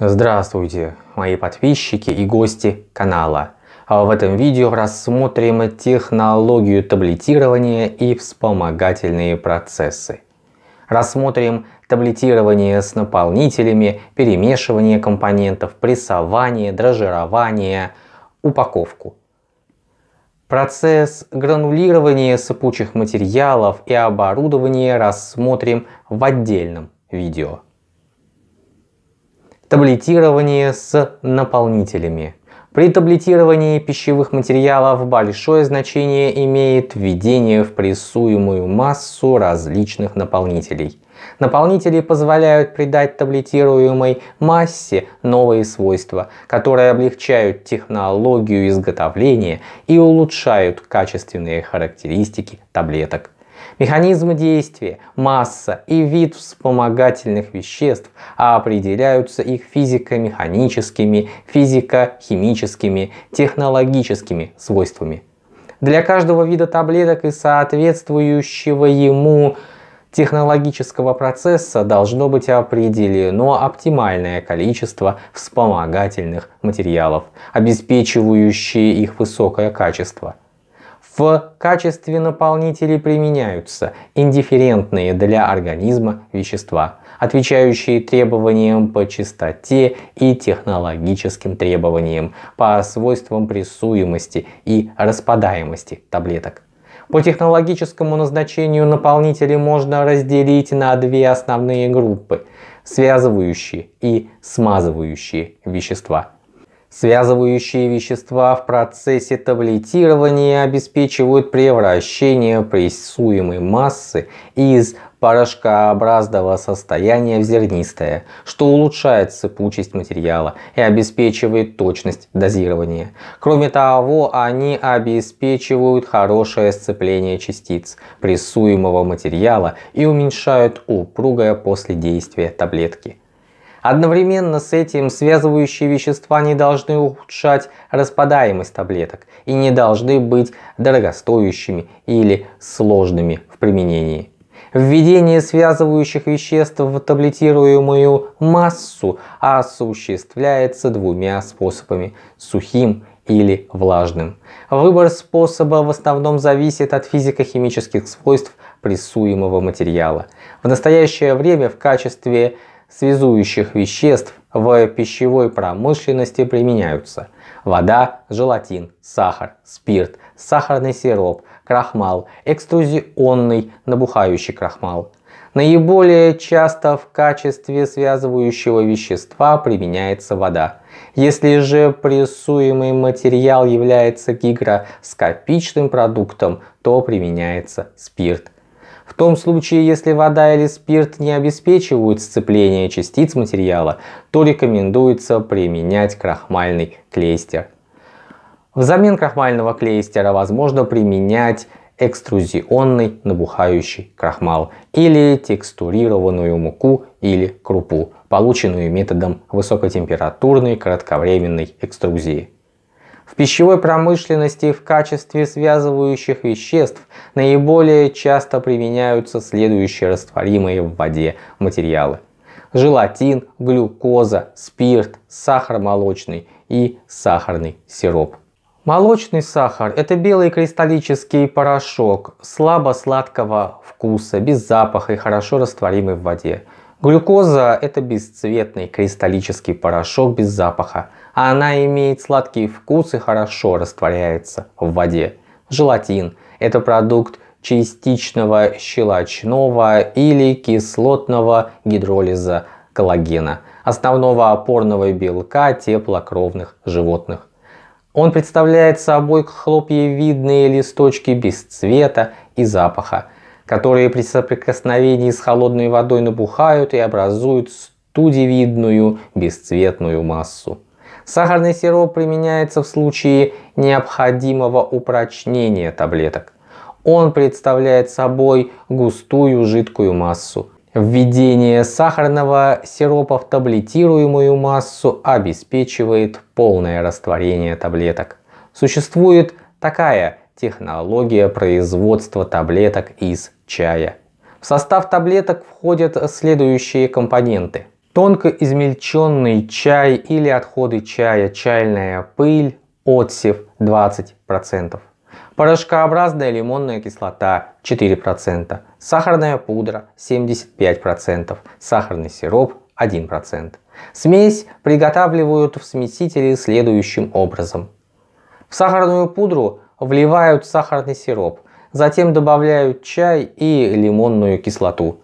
Здравствуйте, мои подписчики и гости канала. А в этом видео рассмотрим технологию таблетирования и вспомогательные процессы. Рассмотрим таблетирование с наполнителями, перемешивание компонентов, прессование, дрожжирование, упаковку. Процесс гранулирования сыпучих материалов и оборудования рассмотрим в отдельном видео. Таблетирование с наполнителями. При таблетировании пищевых материалов большое значение имеет введение в прессуемую массу различных наполнителей. Наполнители позволяют придать таблетируемой массе новые свойства, которые облегчают технологию изготовления и улучшают качественные характеристики таблеток. Механизмы действия, масса и вид вспомогательных веществ определяются их физико-механическими, физико-химическими, технологическими свойствами. Для каждого вида таблеток и соответствующего ему технологического процесса должно быть определено оптимальное количество вспомогательных материалов, обеспечивающие их высокое качество – в качестве наполнителей применяются индифферентные для организма вещества, отвечающие требованиям по чистоте и технологическим требованиям по свойствам прессуемости и распадаемости таблеток. По технологическому назначению наполнители можно разделить на две основные группы – связывающие и смазывающие вещества – Связывающие вещества в процессе таблетирования обеспечивают превращение прессуемой массы из порошкообразного состояния в зернистое, что улучшает сыпучесть материала и обеспечивает точность дозирования. Кроме того, они обеспечивают хорошее сцепление частиц прессуемого материала и уменьшают упругое после действия таблетки. Одновременно с этим связывающие вещества не должны ухудшать распадаемость таблеток и не должны быть дорогостоящими или сложными в применении. Введение связывающих веществ в таблетируемую массу осуществляется двумя способами – сухим или влажным. Выбор способа в основном зависит от физико-химических свойств прессуемого материала. В настоящее время в качестве связующих веществ в пищевой промышленности применяются вода, желатин, сахар, спирт, сахарный сироп, крахмал, экструзионный набухающий крахмал. Наиболее часто в качестве связывающего вещества применяется вода. Если же прессуемый материал является гигроскопичным продуктом, то применяется спирт. В том случае, если вода или спирт не обеспечивают сцепление частиц материала, то рекомендуется применять крахмальный клейстер. Взамен крахмального клейстера возможно применять экструзионный набухающий крахмал или текстурированную муку или крупу, полученную методом высокотемпературной кратковременной экструзии пищевой промышленности в качестве связывающих веществ наиболее часто применяются следующие растворимые в воде материалы. Желатин, глюкоза, спирт, сахар молочный и сахарный сироп. Молочный сахар – это белый кристаллический порошок слабо-сладкого вкуса, без запаха и хорошо растворимый в воде. Глюкоза – это бесцветный кристаллический порошок без запаха, а она имеет сладкий вкус и хорошо растворяется в воде. Желатин – это продукт частичного щелочного или кислотного гидролиза коллагена, основного опорного белка теплокровных животных. Он представляет собой хлопьевидные листочки без цвета и запаха, которые при соприкосновении с холодной водой набухают и образуют студевидную бесцветную массу. Сахарный сироп применяется в случае необходимого упрочнения таблеток. Он представляет собой густую жидкую массу. Введение сахарного сиропа в таблетируемую массу обеспечивает полное растворение таблеток. Существует такая технология производства таблеток из чая. В состав таблеток входят следующие компоненты – Тонко измельченный чай или отходы чая, чайная пыль, отсев 20%. Порошкообразная лимонная кислота 4%, сахарная пудра 75%, сахарный сироп 1%. Смесь приготавливают в смесителе следующим образом. В сахарную пудру вливают сахарный сироп, затем добавляют чай и лимонную кислоту.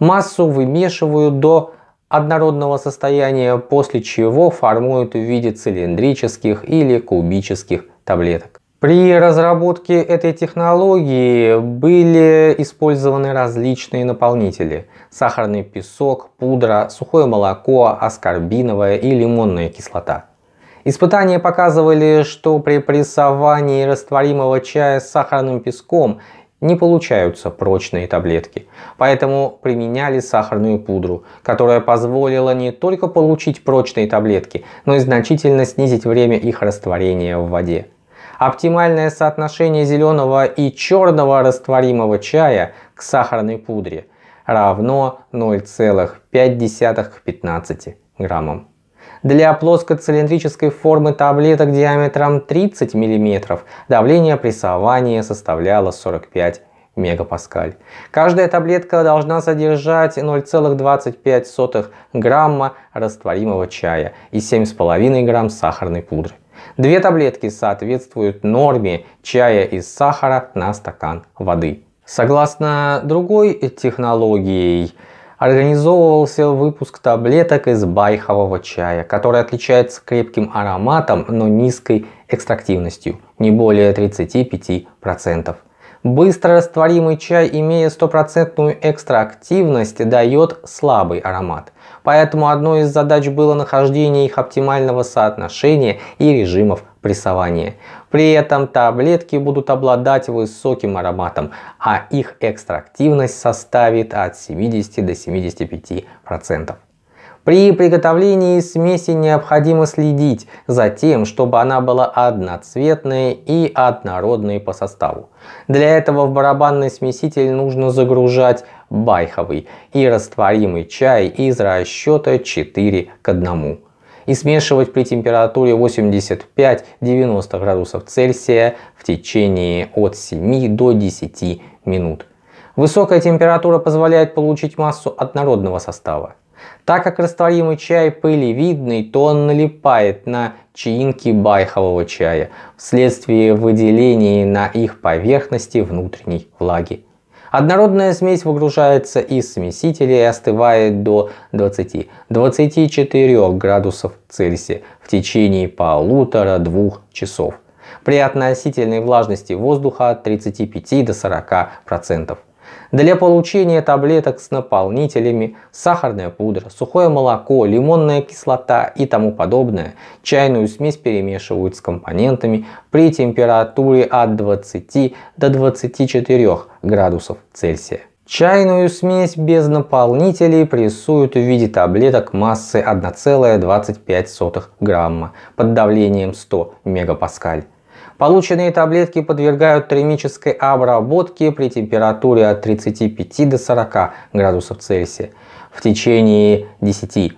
Массу вымешивают до однородного состояния, после чего формуют в виде цилиндрических или кубических таблеток. При разработке этой технологии были использованы различные наполнители. Сахарный песок, пудра, сухое молоко, аскорбиновая и лимонная кислота. Испытания показывали, что при прессовании растворимого чая с сахарным песком не получаются прочные таблетки. Поэтому применяли сахарную пудру, которая позволила не только получить прочные таблетки, но и значительно снизить время их растворения в воде. Оптимальное соотношение зеленого и черного растворимого чая к сахарной пудре равно 0,5 к 15 граммам. Для плоскоцилиндрической формы таблеток диаметром 30 мм давление прессования составляло 45 мегапаскаль. Каждая таблетка должна содержать 0,25 грамма растворимого чая и 7,5 грамм сахарной пудры. Две таблетки соответствуют норме чая из сахара на стакан воды. Согласно другой технологии, организовывался выпуск таблеток из байхового чая, который отличается крепким ароматом, но низкой экстрактивностью, не более 35%. Быстро растворимый чай, имея стопроцентную экстрактивность, дает слабый аромат. Поэтому одной из задач было нахождение их оптимального соотношения и режимов прессования. При этом таблетки будут обладать высоким ароматом, а их экстрактивность составит от 70 до 75%. При приготовлении смеси необходимо следить за тем, чтобы она была одноцветной и однородной по составу. Для этого в барабанный смеситель нужно загружать байховый и растворимый чай из расчета 4 к 1 и смешивать при температуре 85-90 градусов Цельсия в течение от 7 до 10 минут. Высокая температура позволяет получить массу однородного состава. Так как растворимый чай пылевидный, то он налипает на чаинки байхового чая вследствие выделения на их поверхности внутренней влаги. Однородная смесь выгружается из смесителя и остывает до 20-24 градусов Цельсия в течение полутора-двух часов. При относительной влажности воздуха от 35 до 40%. Для получения таблеток с наполнителями, сахарная пудра, сухое молоко, лимонная кислота и тому подобное, чайную смесь перемешивают с компонентами при температуре от 20 до 24 градусов Цельсия. Чайную смесь без наполнителей прессуют в виде таблеток массы 1,25 грамма под давлением 100 мегапаскаль. Полученные таблетки подвергают термической обработке при температуре от 35 до 40 градусов Цельсия в течение 10-15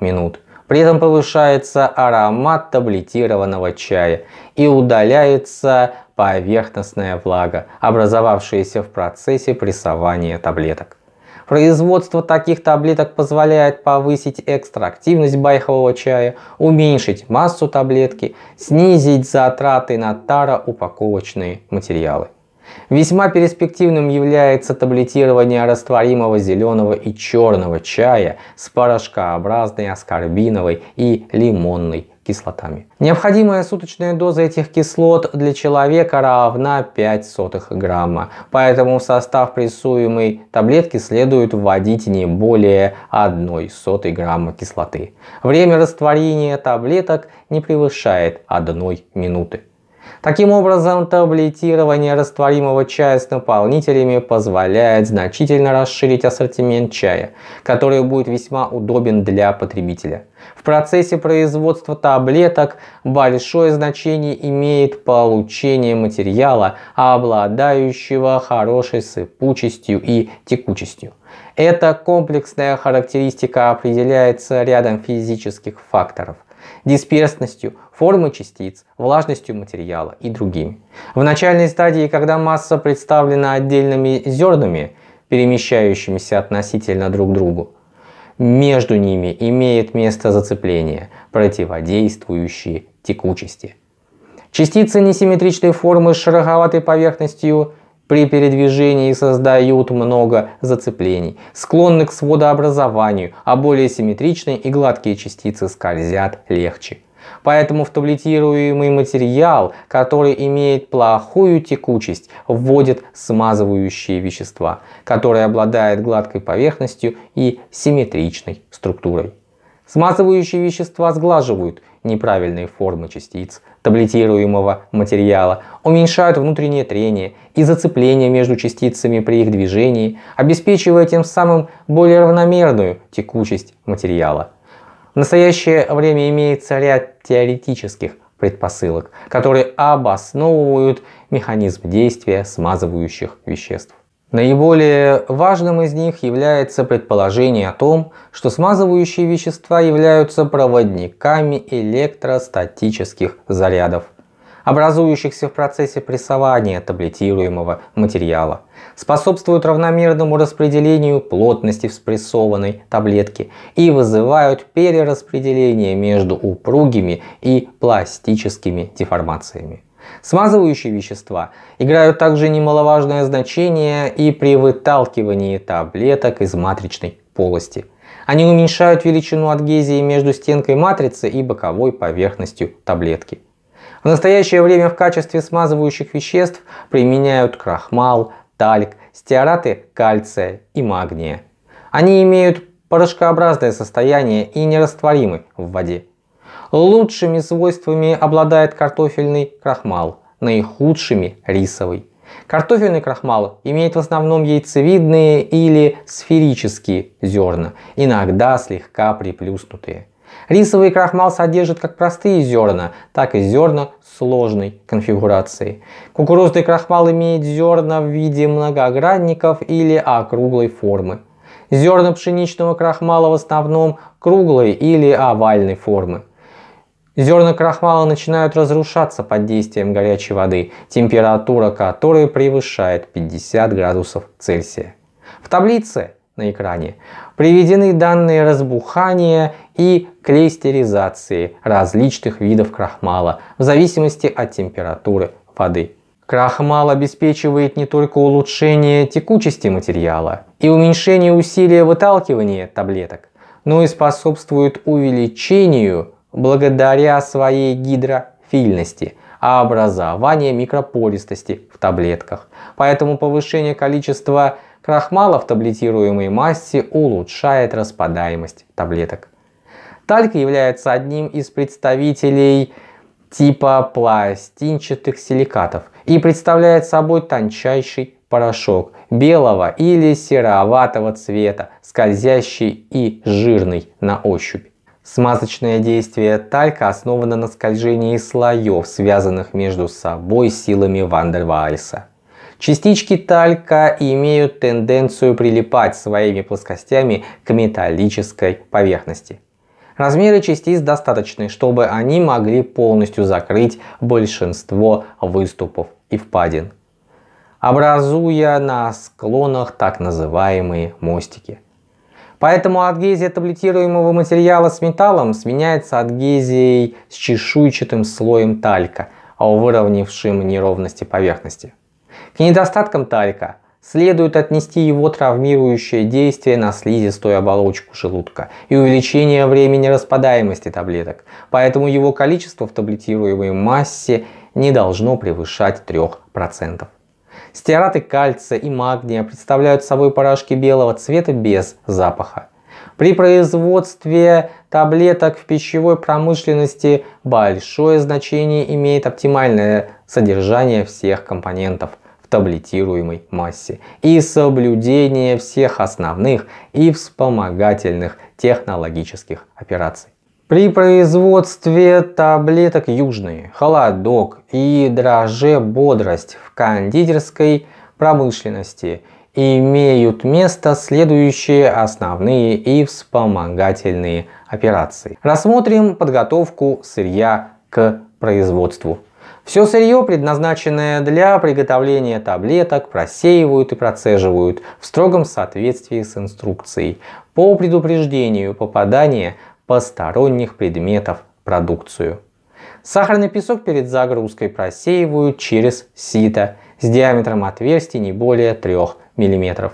минут. При этом повышается аромат таблетированного чая и удаляется поверхностная влага, образовавшаяся в процессе прессования таблеток. Производство таких таблеток позволяет повысить экстрактивность байхового чая, уменьшить массу таблетки, снизить затраты на упаковочные материалы. Весьма перспективным является таблетирование растворимого зеленого и черного чая с порошкообразной аскорбиновой и лимонной кислотами. Необходимая суточная доза этих кислот для человека равна 5 сотых грамма, поэтому в состав прессуемой таблетки следует вводить не более сотой грамма кислоты. Время растворения таблеток не превышает 1 минуты. Таким образом, таблетирование растворимого чая с наполнителями позволяет значительно расширить ассортимент чая, который будет весьма удобен для потребителя. В процессе производства таблеток большое значение имеет получение материала, обладающего хорошей сыпучестью и текучестью. Эта комплексная характеристика определяется рядом физических факторов. Дисперсностью, формой частиц, влажностью материала и другими. В начальной стадии, когда масса представлена отдельными зернами, перемещающимися относительно друг к другу, между ними имеет место зацепление, противодействующие текучести. Частицы несимметричной формы с шероховатой поверхностью при передвижении создают много зацеплений, склонны к сводообразованию, а более симметричные и гладкие частицы скользят легче. Поэтому в таблетируемый материал, который имеет плохую текучесть, вводит смазывающие вещества, которые обладают гладкой поверхностью и симметричной структурой. Смазывающие вещества сглаживают неправильные формы частиц таблетируемого материала, уменьшают внутреннее трение и зацепление между частицами при их движении, обеспечивая тем самым более равномерную текучесть материала. В настоящее время имеется ряд теоретических предпосылок, которые обосновывают механизм действия смазывающих веществ. Наиболее важным из них является предположение о том, что смазывающие вещества являются проводниками электростатических зарядов образующихся в процессе прессования таблетируемого материала, способствуют равномерному распределению плотности вспрессованной таблетки и вызывают перераспределение между упругими и пластическими деформациями. Смазывающие вещества играют также немаловажное значение и при выталкивании таблеток из матричной полости. Они уменьшают величину адгезии между стенкой матрицы и боковой поверхностью таблетки. В настоящее время в качестве смазывающих веществ применяют крахмал, тальк, стеараты кальция и магния. Они имеют порошкообразное состояние и нерастворимы в воде. Лучшими свойствами обладает картофельный крахмал, наихудшими – рисовый. Картофельный крахмал имеет в основном яйцевидные или сферические зерна, иногда слегка приплюснутые. Рисовый крахмал содержит как простые зерна, так и зерна сложной конфигурации. Кукурузный крахмал имеет зерна в виде многогранников или округлой формы. Зерна пшеничного крахмала в основном круглой или овальной формы. Зерна крахмала начинают разрушаться под действием горячей воды, температура которой превышает 50 градусов Цельсия. В таблице на экране приведены данные разбухания и клейстеризации различных видов крахмала в зависимости от температуры воды. Крахмал обеспечивает не только улучшение текучести материала и уменьшение усилия выталкивания таблеток, но и способствует увеличению благодаря своей гидрофильности, а образование микропористости в таблетках. Поэтому повышение количества крахмала в таблетируемой массе улучшает распадаемость таблеток. Тальк является одним из представителей типа пластинчатых силикатов и представляет собой тончайший порошок белого или сероватого цвета, скользящий и жирный на ощупь. Смазочное действие талька основано на скольжении слоев, связанных между собой силами Ван дер Вальса. Частички талька имеют тенденцию прилипать своими плоскостями к металлической поверхности. Размеры частиц достаточны, чтобы они могли полностью закрыть большинство выступов и впадин, образуя на склонах так называемые мостики. Поэтому адгезия таблетируемого материала с металлом сменяется адгезией с чешуйчатым слоем талька, выровнявшим неровности поверхности. К недостаткам талька – следует отнести его травмирующее действие на слизистую оболочку желудка и увеличение времени распадаемости таблеток, поэтому его количество в таблетируемой массе не должно превышать 3%. Стеараты кальция и магния представляют собой порошки белого цвета без запаха. При производстве таблеток в пищевой промышленности большое значение имеет оптимальное содержание всех компонентов – таблетируемой массе и соблюдение всех основных и вспомогательных технологических операций. При производстве таблеток южные, холодок и дрожже бодрость в кондитерской промышленности имеют место следующие основные и вспомогательные операции. Рассмотрим подготовку сырья к производству все сырье, предназначенное для приготовления таблеток, просеивают и процеживают в строгом соответствии с инструкцией по предупреждению попадания посторонних предметов в продукцию. Сахарный песок перед загрузкой просеивают через сито с диаметром отверстий не более 3 мм.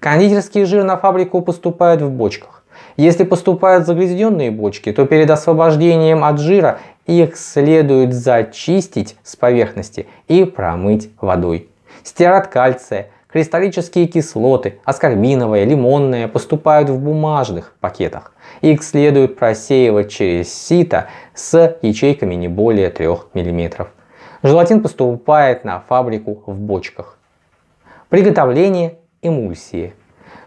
Кондитерский жир на фабрику поступает в бочках. Если поступают загрязненные бочки, то перед освобождением от жира их следует зачистить с поверхности и промыть водой. Стират кальция, кристаллические кислоты, аскорбиновая, лимонная поступают в бумажных пакетах. Их следует просеивать через сито с ячейками не более 3 мм. Желатин поступает на фабрику в бочках. Приготовление эмульсии.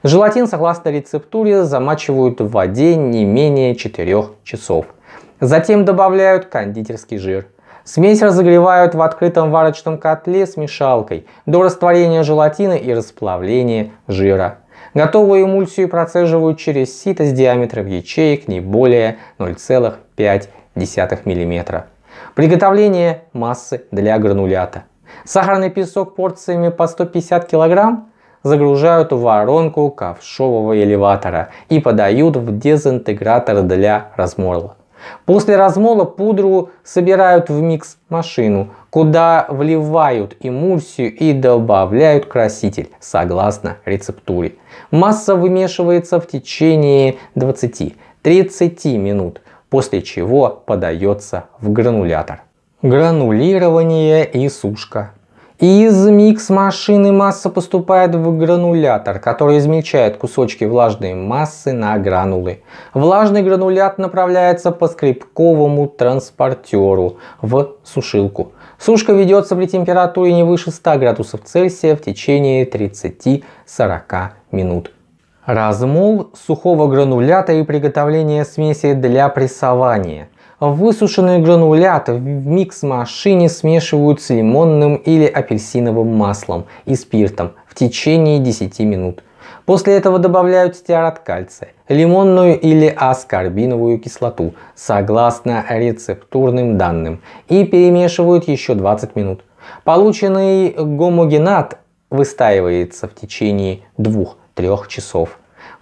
Желатин, согласно рецептуре, замачивают в воде не менее 4 часов – Затем добавляют кондитерский жир. Смесь разогревают в открытом варочном котле с мешалкой до растворения желатина и расплавления жира. Готовую эмульсию процеживают через сито с диаметром ячеек не более 0,5 мм. Приготовление массы для гранулята. Сахарный песок порциями по 150 кг загружают в воронку ковшового элеватора и подают в дезинтегратор для разморла. После размола пудру собирают в микс-машину, куда вливают эмульсию и добавляют краситель, согласно рецептуре. Масса вымешивается в течение 20-30 минут, после чего подается в гранулятор. Гранулирование и сушка. Из микс-машины масса поступает в гранулятор, который измельчает кусочки влажной массы на гранулы. Влажный гранулят направляется по скребковому транспортеру в сушилку. Сушка ведется при температуре не выше 100 градусов Цельсия в течение 30-40 минут. Размол сухого гранулята и приготовление смеси для прессования. Высушенный гранулят в микс-машине смешивают с лимонным или апельсиновым маслом и спиртом в течение 10 минут. После этого добавляют стеарат кальция, лимонную или аскорбиновую кислоту, согласно рецептурным данным, и перемешивают еще 20 минут. Полученный гомогенат выстаивается в течение 2-3 часов.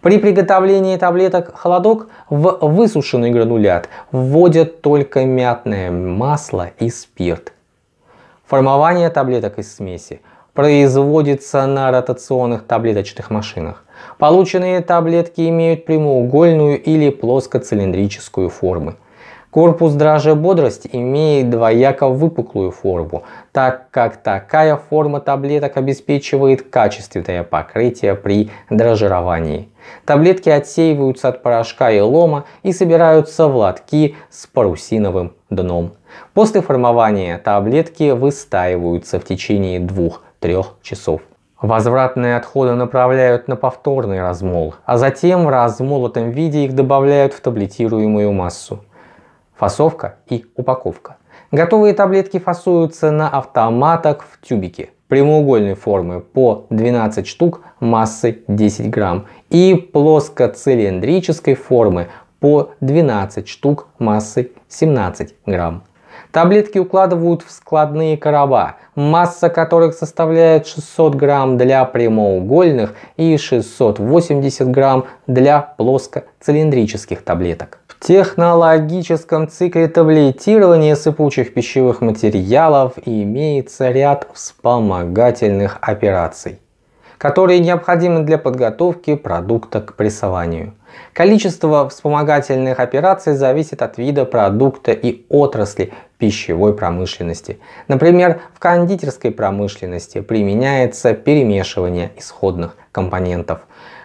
При приготовлении таблеток холодок в высушенный гранулят вводят только мятное масло и спирт. Формование таблеток из смеси производится на ротационных таблеточных машинах. Полученные таблетки имеют прямоугольную или плоскоцилиндрическую форму. Корпус дрожжа бодрость имеет двояко выпуклую форму, так как такая форма таблеток обеспечивает качественное покрытие при дрожжировании. Таблетки отсеиваются от порошка и лома и собираются в лотки с парусиновым дном. После формования таблетки выстаиваются в течение 2-3 часов. Возвратные отходы направляют на повторный размол, а затем в размолотом виде их добавляют в таблетируемую массу. Фасовка и упаковка. Готовые таблетки фасуются на автоматах в тюбике – прямоугольной формы по 12 штук массой 10 грамм и плоскоцилиндрической формы по 12 штук массой 17 грамм. Таблетки укладывают в складные короба, масса которых составляет 600 грамм для прямоугольных и 680 грамм для плоскоцилиндрических таблеток технологическом цикле таблетирования сыпучих пищевых материалов имеется ряд вспомогательных операций которые необходимы для подготовки продукта к прессованию. Количество вспомогательных операций зависит от вида продукта и отрасли пищевой промышленности. Например, в кондитерской промышленности применяется перемешивание исходных компонентов,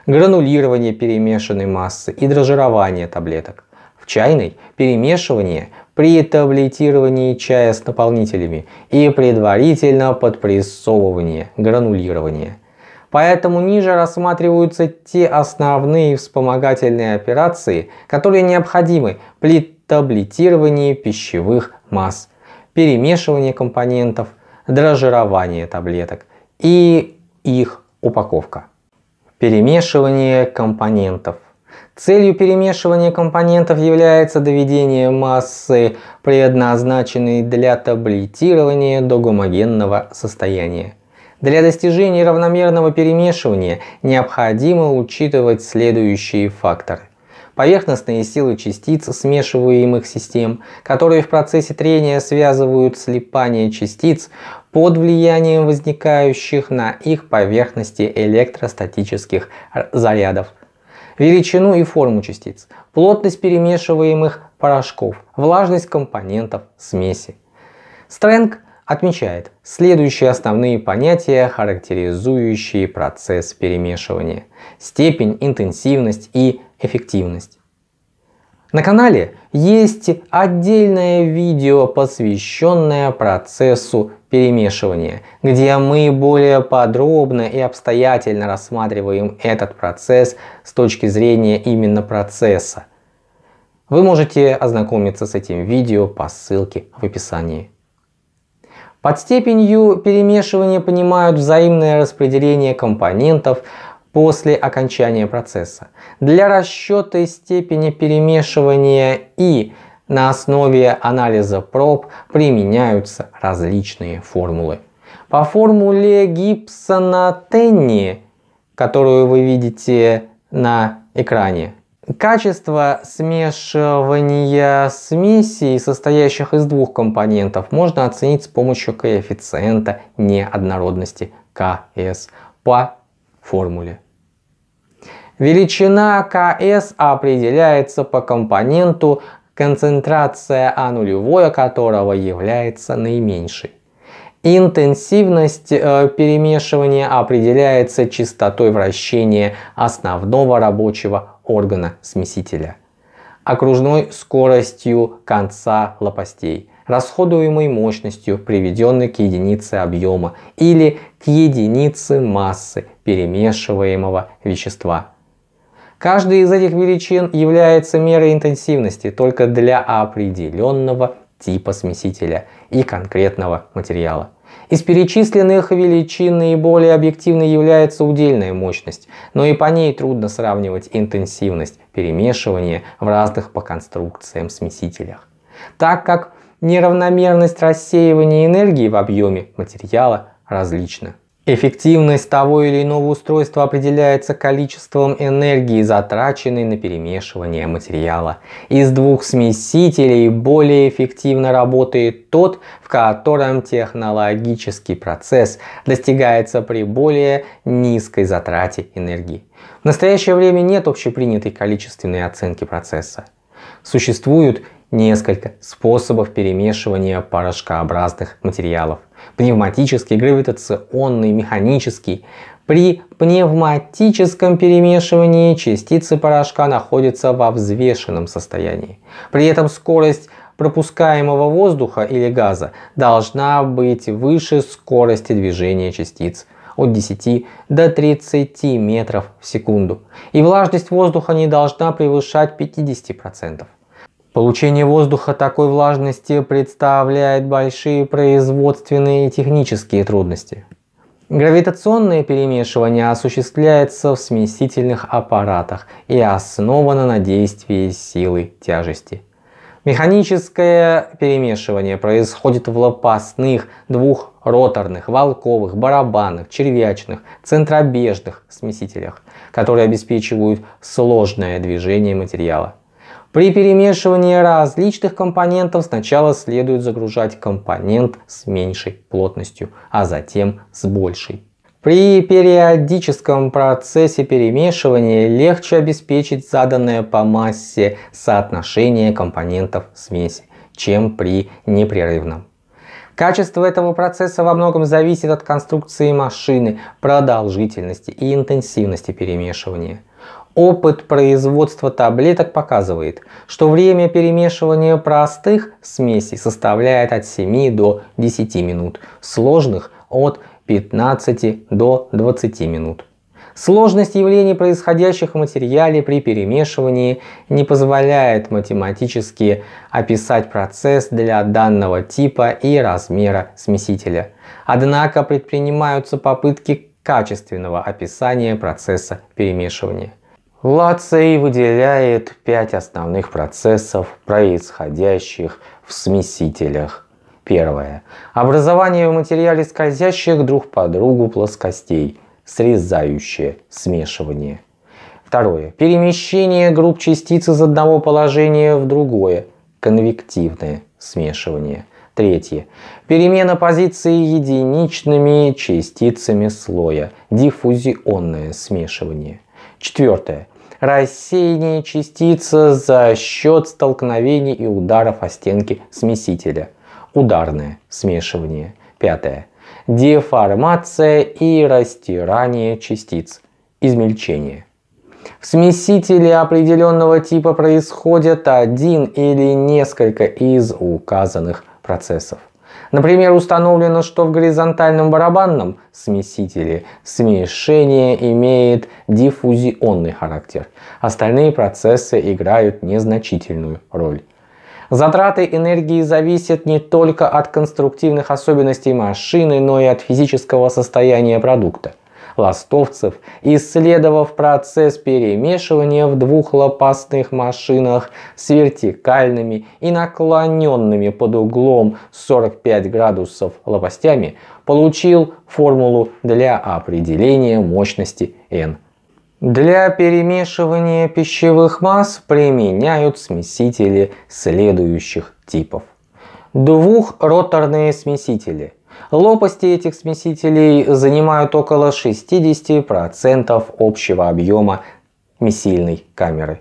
гранулирование перемешанной массы и дрожжирование таблеток чайной, перемешивании, при таблетировании чая с наполнителями и предварительно подпрессовывании, гранулировании. Поэтому ниже рассматриваются те основные вспомогательные операции, которые необходимы при таблетировании пищевых масс, перемешивании компонентов, дрожжирование таблеток и их упаковка. Перемешивание компонентов. Целью перемешивания компонентов является доведение массы, предназначенной для таблетирования, до гомогенного состояния. Для достижения равномерного перемешивания необходимо учитывать следующие факторы. Поверхностные силы частиц смешиваемых систем, которые в процессе трения связывают слипание частиц под влиянием возникающих на их поверхности электростатических зарядов – величину и форму частиц, плотность перемешиваемых порошков, влажность компонентов смеси. Стрэнг отмечает следующие основные понятия, характеризующие процесс перемешивания. Степень, интенсивность и эффективность. На канале есть отдельное видео, посвященное процессу перемешивания, где мы более подробно и обстоятельно рассматриваем этот процесс с точки зрения именно процесса. Вы можете ознакомиться с этим видео по ссылке в описании. Под степенью перемешивания понимают взаимное распределение компонентов, после окончания процесса. Для расчета степени перемешивания и на основе анализа проб применяются различные формулы. По формуле Гибсона-Тенни, которую вы видите на экране, Качество смешивания смесей, состоящих из двух компонентов, можно оценить с помощью коэффициента неоднородности КС по формуле. Величина КС определяется по компоненту, концентрация А нулевое которого является наименьшей. Интенсивность э, перемешивания определяется частотой вращения основного рабочего органа смесителя, окружной скоростью конца лопастей, расходуемой мощностью, приведенной к единице объема или к единице массы перемешиваемого вещества. Каждая из этих величин является мерой интенсивности только для определенного типа смесителя и конкретного материала. Из перечисленных величин наиболее объективной является удельная мощность, но и по ней трудно сравнивать интенсивность перемешивания в разных по конструкциям смесителях. Так как неравномерность рассеивания энергии в объеме материала различна. Эффективность того или иного устройства определяется количеством энергии, затраченной на перемешивание материала. Из двух смесителей более эффективно работает тот, в котором технологический процесс достигается при более низкой затрате энергии. В настоящее время нет общепринятой количественной оценки процесса. Существуют несколько способов перемешивания порошкообразных материалов. Пневматический, гравитационный, механический. При пневматическом перемешивании частицы порошка находятся во взвешенном состоянии. При этом скорость пропускаемого воздуха или газа должна быть выше скорости движения частиц от 10 до 30 метров в секунду. И влажность воздуха не должна превышать 50%. Получение воздуха такой влажности представляет большие производственные и технические трудности. Гравитационное перемешивание осуществляется в смесительных аппаратах и основано на действии силы тяжести. Механическое перемешивание происходит в лопастных, двух роторных, волковых, барабанных, червячных, центробежных смесителях, которые обеспечивают сложное движение материала. При перемешивании различных компонентов сначала следует загружать компонент с меньшей плотностью, а затем с большей. При периодическом процессе перемешивания легче обеспечить заданное по массе соотношение компонентов смеси, чем при непрерывном. Качество этого процесса во многом зависит от конструкции машины, продолжительности и интенсивности перемешивания. Опыт производства таблеток показывает, что время перемешивания простых смесей составляет от 7 до 10 минут, сложных от 15 до 20 минут. Сложность явлений, происходящих в материале при перемешивании, не позволяет математически описать процесс для данного типа и размера смесителя. Однако предпринимаются попытки качественного описания процесса перемешивания. Лаций выделяет пять основных процессов, происходящих в смесителях. Первое. Образование в материале скользящих друг по другу плоскостей, срезающее смешивание. Второе. Перемещение групп частиц из одного положения в другое, конвективное смешивание. Третье. Перемена позиции единичными частицами слоя, диффузионное смешивание. Четвертое рассеяние частицы за счет столкновений и ударов о стенки смесителя. Ударное смешивание. Пятое. Деформация и растирание частиц. Измельчение. В смесителе определенного типа происходят один или несколько из указанных процессов. Например, установлено, что в горизонтальном барабанном смесителе смешение имеет диффузионный характер. Остальные процессы играют незначительную роль. Затраты энергии зависят не только от конструктивных особенностей машины, но и от физического состояния продукта ластовцев, исследовав процесс перемешивания в двух лопастных машинах с вертикальными и наклоненными под углом 45 градусов лопастями, получил формулу для определения мощности N. Для перемешивания пищевых масс применяют смесители следующих типов. Двухроторные смесители – Лопасти этих смесителей занимают около 60% общего объема месильной камеры.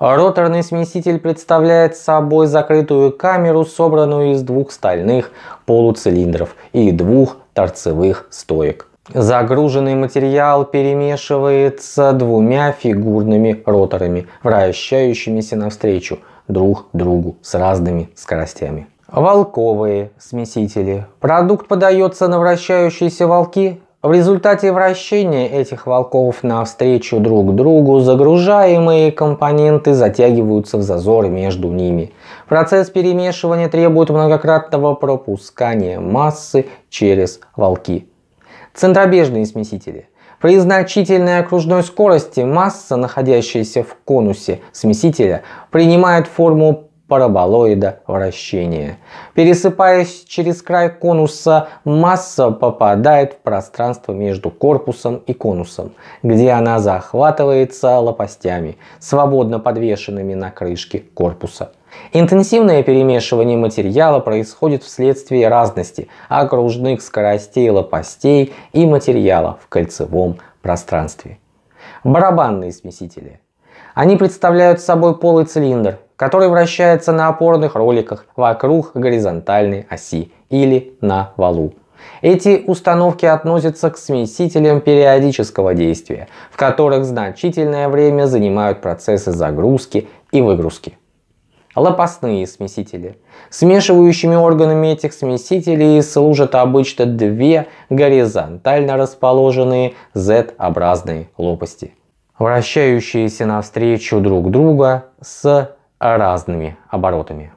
Роторный смеситель представляет собой закрытую камеру, собранную из двух стальных полуцилиндров и двух торцевых стоек. Загруженный материал перемешивается двумя фигурными роторами, вращающимися навстречу друг другу с разными скоростями. Волковые смесители. Продукт подается на вращающиеся волки. В результате вращения этих волков навстречу друг другу загружаемые компоненты затягиваются в зазоры между ними. Процесс перемешивания требует многократного пропускания массы через волки. Центробежные смесители. При значительной окружной скорости масса, находящаяся в конусе смесителя, принимает форму параболоида вращения. Пересыпаясь через край конуса, масса попадает в пространство между корпусом и конусом, где она захватывается лопастями, свободно подвешенными на крышке корпуса. Интенсивное перемешивание материала происходит вследствие разности окружных скоростей лопастей и материала в кольцевом пространстве. Барабанные смесители. Они представляют собой полый цилиндр, который вращается на опорных роликах вокруг горизонтальной оси или на валу. Эти установки относятся к смесителям периодического действия, в которых значительное время занимают процессы загрузки и выгрузки. Лопастные смесители. Смешивающими органами этих смесителей служат обычно две горизонтально расположенные Z-образные лопасти, вращающиеся навстречу друг друга с разными оборотами.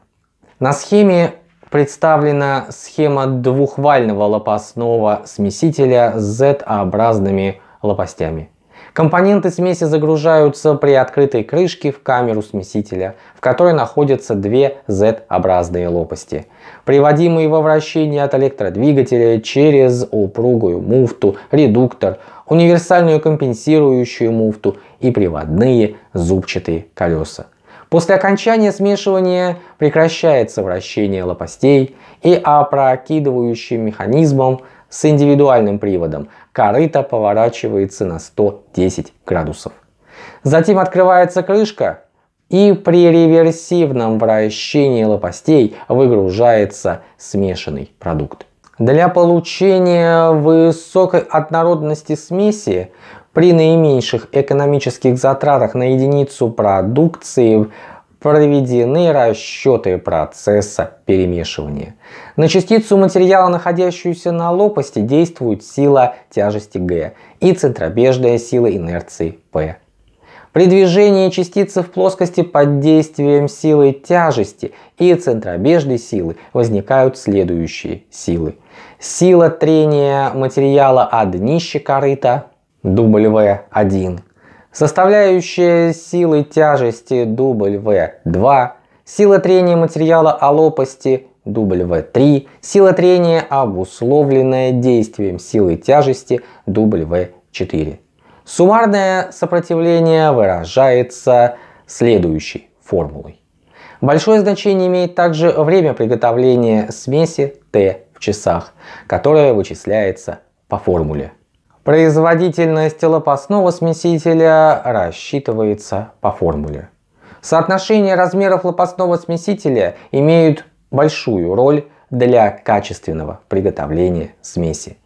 На схеме представлена схема двухвального лопастного смесителя с Z-образными лопастями. Компоненты смеси загружаются при открытой крышке в камеру смесителя, в которой находятся две Z-образные лопасти, приводимые во вращение от электродвигателя через упругую муфту, редуктор, универсальную компенсирующую муфту и приводные зубчатые колеса. После окончания смешивания прекращается вращение лопастей и опрокидывающим механизмом с индивидуальным приводом корыто поворачивается на 110 градусов. Затем открывается крышка и при реверсивном вращении лопастей выгружается смешанный продукт. Для получения высокой однородности смеси при наименьших экономических затратах на единицу продукции проведены расчеты процесса перемешивания. На частицу материала, находящуюся на лопасти, действует сила тяжести G и центробежная сила инерции P. При движении частицы в плоскости под действием силы тяжести и центробежной силы возникают следующие силы. Сила трения материала о днище корыта – W1, составляющая силы тяжести W2, сила трения материала о лопасти W3, сила трения, обусловленная действием силы тяжести W4. Суммарное сопротивление выражается следующей формулой. Большое значение имеет также время приготовления смеси Т в часах, которое вычисляется по формуле. Производительность лопастного смесителя рассчитывается по формуле. Соотношение размеров лопастного смесителя имеют большую роль для качественного приготовления смеси.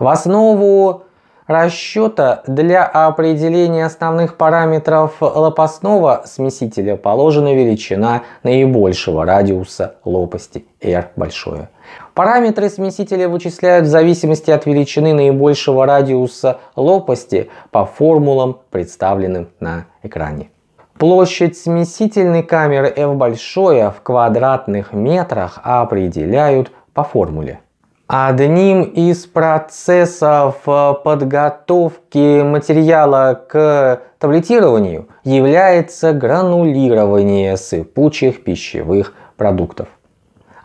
В основу расчета для определения основных параметров лопастного смесителя положена величина наибольшего радиуса лопасти R большое Параметры смесителя вычисляют в зависимости от величины наибольшего радиуса лопасти по формулам, представленным на экране. Площадь смесительной камеры F большое в квадратных метрах определяют по формуле. Одним из процессов подготовки материала к таблетированию является гранулирование сыпучих пищевых продуктов.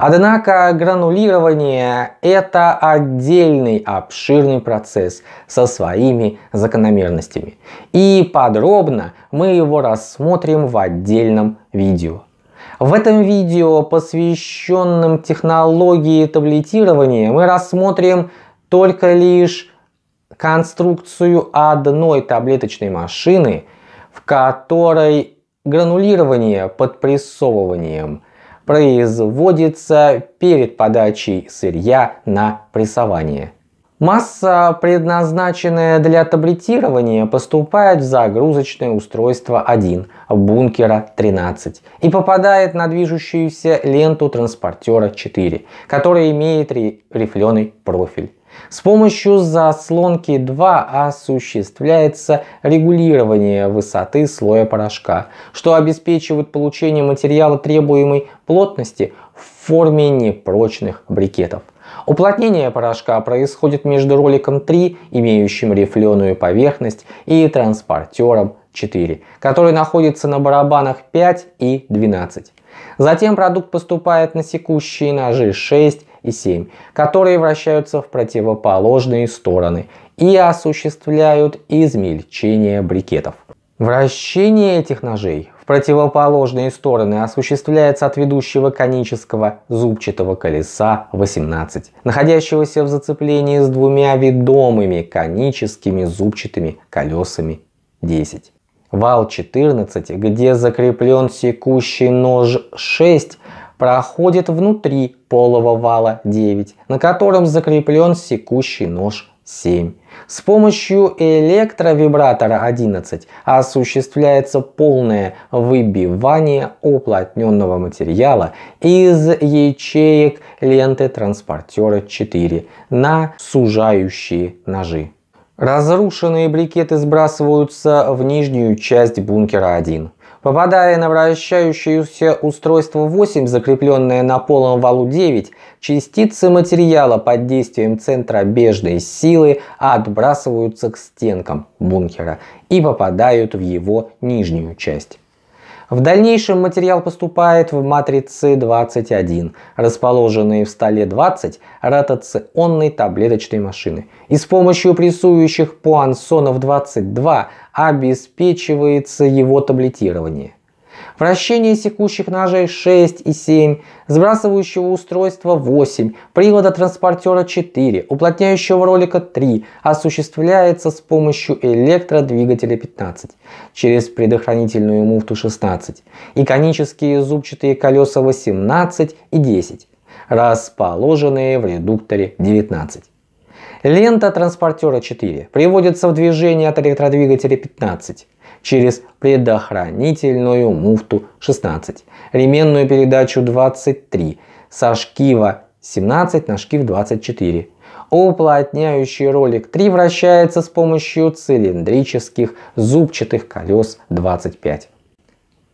Однако гранулирование – это отдельный обширный процесс со своими закономерностями. И подробно мы его рассмотрим в отдельном видео. В этом видео, посвященном технологии таблетирования, мы рассмотрим только лишь конструкцию одной таблеточной машины, в которой гранулирование под прессовыванием – производится перед подачей сырья на прессование. Масса, предназначенная для таблетирования, поступает в загрузочное устройство 1 бункера 13 и попадает на движущуюся ленту транспортера 4, который имеет рифленый профиль. С помощью заслонки 2 осуществляется регулирование высоты слоя порошка, что обеспечивает получение материала требуемой плотности в форме непрочных брикетов. Уплотнение порошка происходит между роликом 3, имеющим рифленую поверхность, и транспортером 4, который находится на барабанах 5 и 12. Затем продукт поступает на секущие ножи 6 и 7, которые вращаются в противоположные стороны и осуществляют измельчение брикетов. Вращение этих ножей в противоположные стороны осуществляется от ведущего конического зубчатого колеса 18, находящегося в зацеплении с двумя ведомыми коническими зубчатыми колесами 10. Вал 14, где закреплен секущий нож 6, проходит внутри полого вала 9, на котором закреплен секущий нож 7. С помощью электровибратора 11 осуществляется полное выбивание уплотненного материала из ячеек ленты транспортера 4 на сужающие ножи. Разрушенные брикеты сбрасываются в нижнюю часть бункера 1. Попадая на вращающееся устройство 8, закрепленное на полом валу 9, частицы материала под действием центра бежной силы отбрасываются к стенкам бункера и попадают в его нижнюю часть. В дальнейшем материал поступает в матрицы 21, расположенные в столе 20 ротационной таблеточной машины. И с помощью прессующих пуансонов 22 обеспечивается его таблетирование вращение секущих ножей 6 и 7, сбрасывающего устройства 8, привода транспортера 4, уплотняющего ролика 3, осуществляется с помощью электродвигателя 15, через предохранительную муфту 16 и конические зубчатые колеса 18 и 10, расположенные в редукторе 19. Лента транспортера 4 приводится в движение от электродвигателя 15 через предохранительную муфту 16, ременную передачу 23, со шкива 17 на шкив 24. Уплотняющий ролик 3 вращается с помощью цилиндрических зубчатых колес 25.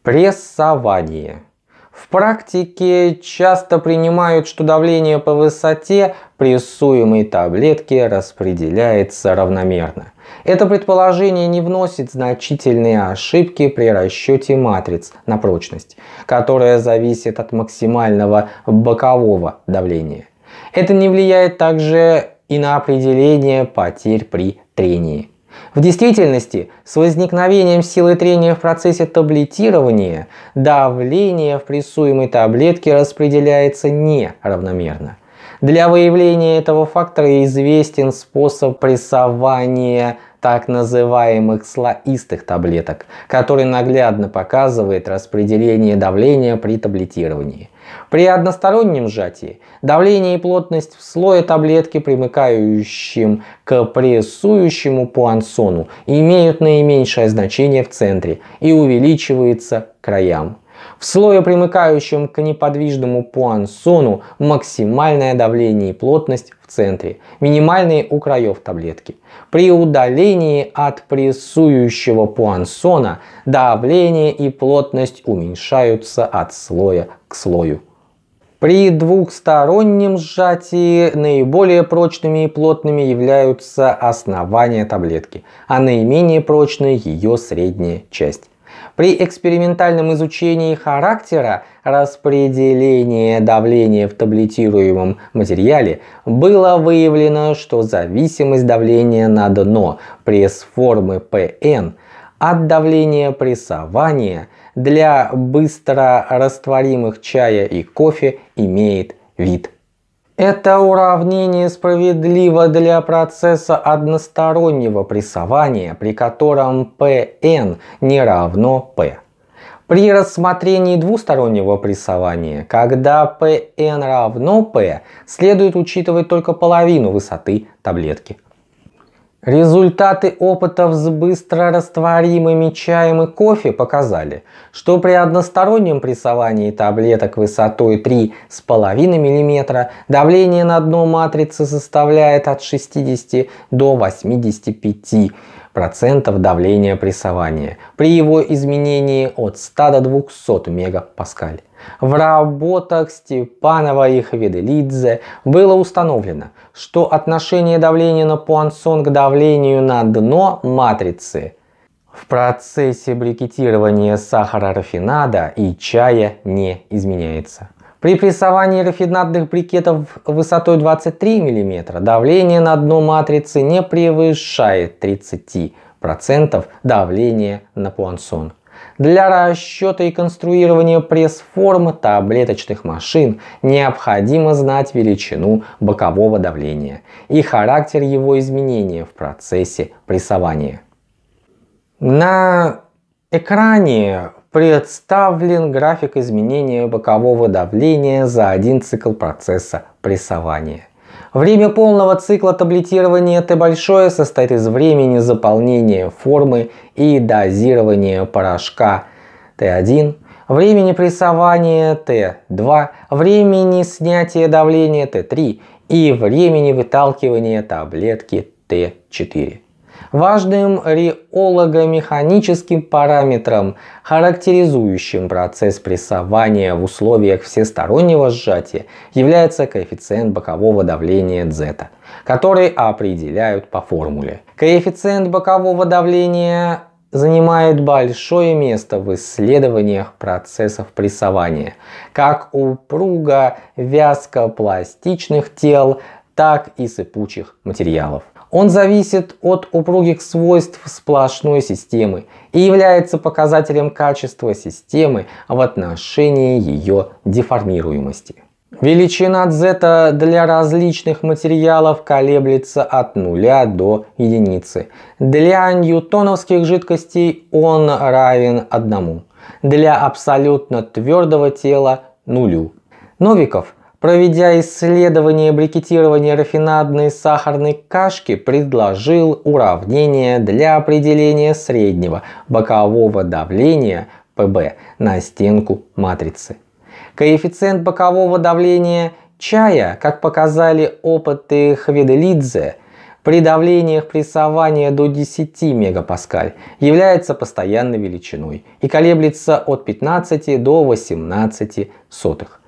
Прессование. В практике часто принимают, что давление по высоте прессуемой таблетки распределяется равномерно. Это предположение не вносит значительные ошибки при расчете матриц на прочность, которая зависит от максимального бокового давления. Это не влияет также и на определение потерь при трении. В действительности, с возникновением силы трения в процессе таблетирования, давление в прессуемой таблетке распределяется неравномерно. Для выявления этого фактора известен способ прессования так называемых слоистых таблеток, который наглядно показывает распределение давления при таблетировании. При одностороннем сжатии давление и плотность в слое таблетки, примыкающем к прессующему пуансону, имеют наименьшее значение в центре и увеличиваются к краям. В слое, примыкающем к неподвижному пуансону, максимальное давление и плотность в центре, минимальные у краев таблетки. При удалении от прессующего пуансона давление и плотность уменьшаются от слоя к слою. При двухстороннем сжатии наиболее прочными и плотными являются основания таблетки, а наименее прочной ее средняя часть. При экспериментальном изучении характера распределения давления в таблетируемом материале было выявлено, что зависимость давления на дно пресс-формы ПН от давления прессования для быстро растворимых чая и кофе имеет вид это уравнение справедливо для процесса одностороннего прессования, при котором Pn не равно P. При рассмотрении двустороннего прессования, когда Pn равно P, следует учитывать только половину высоты таблетки. Результаты опытов с быстро растворимыми чаем и кофе показали, что при одностороннем прессовании таблеток высотой 3,5 мм давление на дно матрицы составляет от 60 до 85 процентов давления прессования при его изменении от 100 до 200 мегапаскаль. В работах Степанова и Хведелидзе было установлено, что отношение давления на Пуансон к давлению на дно матрицы в процессе брикетирования сахара рафинада и чая не изменяется. При прессовании рафинадных брикетов высотой 23 мм давление на дно матрицы не превышает 30% давления на Пуансон. Для расчета и конструирования пресс-формы таблеточных машин необходимо знать величину бокового давления и характер его изменения в процессе прессования. На экране представлен график изменения бокового давления за один цикл процесса прессования. Время полного цикла таблетирования Т большое состоит из времени заполнения формы и дозирования порошка Т1, времени прессования Т2, времени снятия давления Т3 и времени выталкивания таблетки Т4 важным реологомеханическим параметром, характеризующим процесс прессования в условиях всестороннего сжатия, является коэффициент бокового давления Z, который определяют по формуле. Коэффициент бокового давления занимает большое место в исследованиях процессов прессования, как упруга вязкопластичных тел, так и сыпучих материалов. Он зависит от упругих свойств сплошной системы и является показателем качества системы в отношении ее деформируемости. Величина z для различных материалов колеблется от 0 до единицы. Для ньютоновских жидкостей он равен 1. Для абсолютно твердого тела – нулю. Новиков – проведя исследование брикетирования рафинадной сахарной кашки, предложил уравнение для определения среднего бокового давления ПБ на стенку матрицы. Коэффициент бокового давления чая, как показали опыты Хведелидзе, при давлениях прессования до 10 МПа, является постоянной величиной и колеблется от 15 до 18 сотых.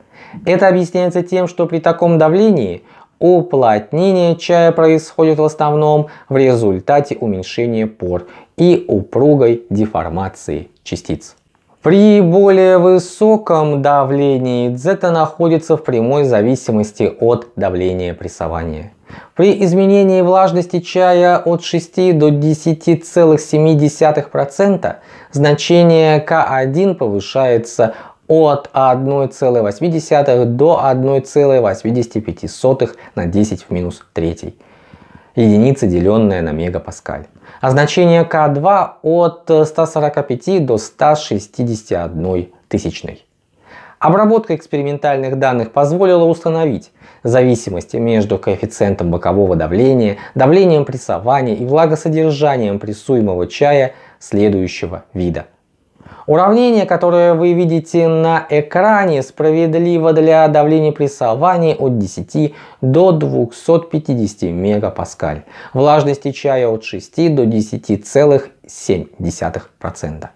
Это объясняется тем, что при таком давлении уплотнение чая происходит в основном в результате уменьшения пор и упругой деформации частиц. При более высоком давлении дзета находится в прямой зависимости от давления прессования. При изменении влажности чая от 6 до 10,7% значение К1 повышается от 1,8 до 1,85 на 10 в минус 3 единицы, деленная на мегапаскаль. А значение К2 от 145 до 161 тысячной. Обработка экспериментальных данных позволила установить зависимости между коэффициентом бокового давления, давлением прессования и влагосодержанием прессуемого чая следующего вида – Уравнение, которое вы видите на экране, справедливо для давления прессования от 10 до 250 мегапаскаль, влажности чая от 6 до 10,7%.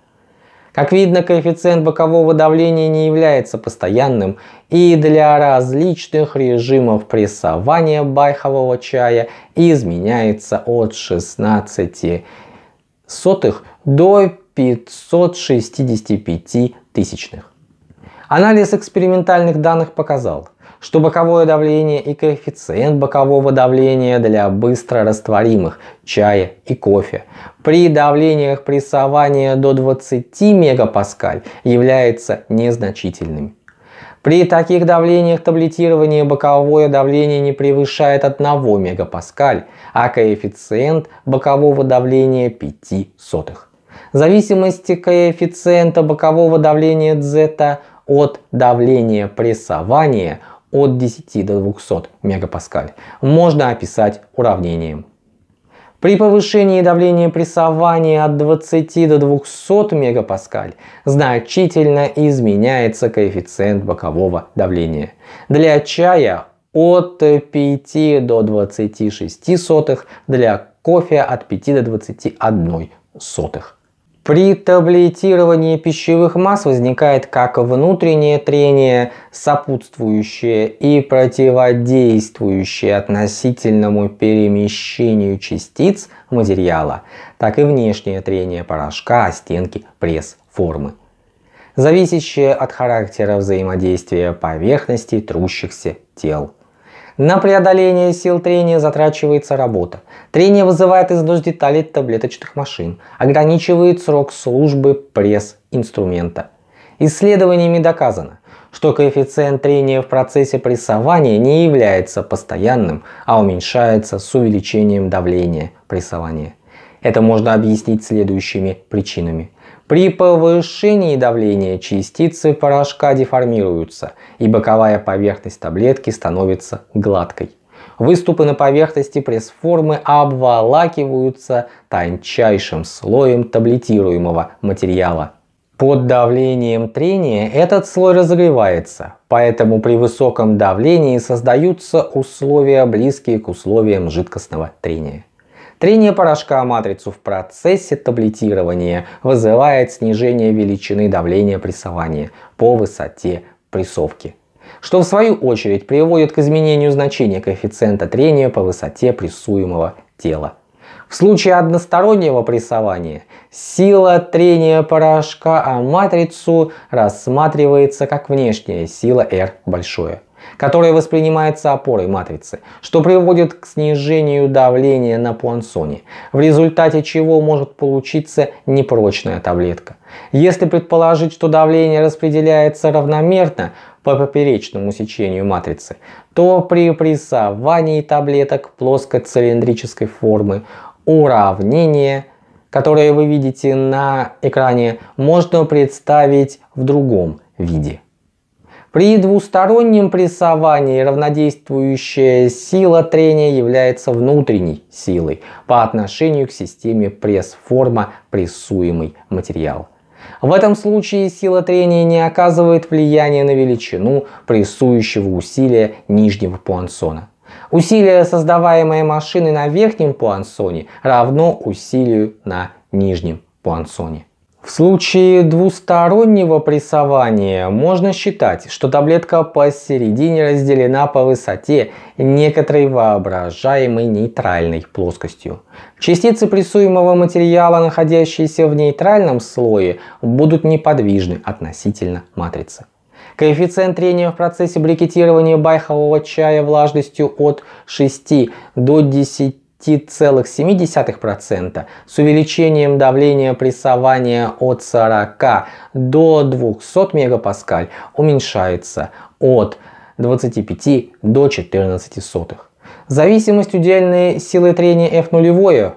Как видно, коэффициент бокового давления не является постоянным, и для различных режимов прессования байхового чая изменяется от 16 сотых до 565 тысячных. Анализ экспериментальных данных показал, что боковое давление и коэффициент бокового давления для быстро растворимых чая и кофе при давлениях прессования до 20 мегапаскаль является незначительным. При таких давлениях таблетирование боковое давление не превышает 1 мегапаскаль, а коэффициент бокового давления 5 сотых. В зависимости коэффициента бокового давления Z от давления прессования от 10 до 200 мегапаскаль можно описать уравнением. При повышении давления прессования от 20 до 200 мегапаскаль значительно изменяется коэффициент бокового давления. Для чая от 5 до 26 сотых, для кофе от 5 до 21 сотых. При таблетировании пищевых масс возникает как внутреннее трение, сопутствующее и противодействующее относительному перемещению частиц материала, так и внешнее трение порошка, стенки, пресс, формы, зависящее от характера взаимодействия поверхностей трущихся тел. На преодоление сил трения затрачивается работа. Трение вызывает износ деталей таблеточных машин, ограничивает срок службы пресс-инструмента. Исследованиями доказано, что коэффициент трения в процессе прессования не является постоянным, а уменьшается с увеличением давления прессования. Это можно объяснить следующими причинами – при повышении давления частицы порошка деформируются, и боковая поверхность таблетки становится гладкой. Выступы на поверхности пресс-формы обволакиваются тончайшим слоем таблетируемого материала. Под давлением трения этот слой разогревается, поэтому при высоком давлении создаются условия, близкие к условиям жидкостного трения. Трение порошка о матрицу в процессе таблетирования вызывает снижение величины давления прессования по высоте прессовки что в свою очередь приводит к изменению значения коэффициента трения по высоте прессуемого тела. В случае одностороннего прессования сила трения порошка о матрицу рассматривается как внешняя сила R большое которая воспринимается опорой матрицы, что приводит к снижению давления на пуансоне, в результате чего может получиться непрочная таблетка. Если предположить, что давление распределяется равномерно по поперечному сечению матрицы, то при прессовании таблеток плоско формы уравнение, которое вы видите на экране, можно представить в другом виде. При двустороннем прессовании равнодействующая сила трения является внутренней силой по отношению к системе пресс-форма прессуемый материал. В этом случае сила трения не оказывает влияния на величину прессующего усилия нижнего пуансона. Усилие, создаваемое машиной на верхнем пуансоне, равно усилию на нижнем пуансоне. В случае двустороннего прессования можно считать, что таблетка посередине разделена по высоте некоторой воображаемой нейтральной плоскостью. Частицы прессуемого материала, находящиеся в нейтральном слое, будут неподвижны относительно матрицы. Коэффициент трения в процессе брикетирования байхового чая влажностью от 6 до 10 10,7% с увеличением давления прессования от 40 до 200 мегапаскаль уменьшается от 25 до 14 сотых. Зависимость удельной силы трения F 0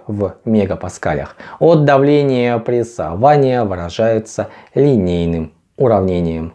в мегапаскалях от давления прессования выражается линейным уравнением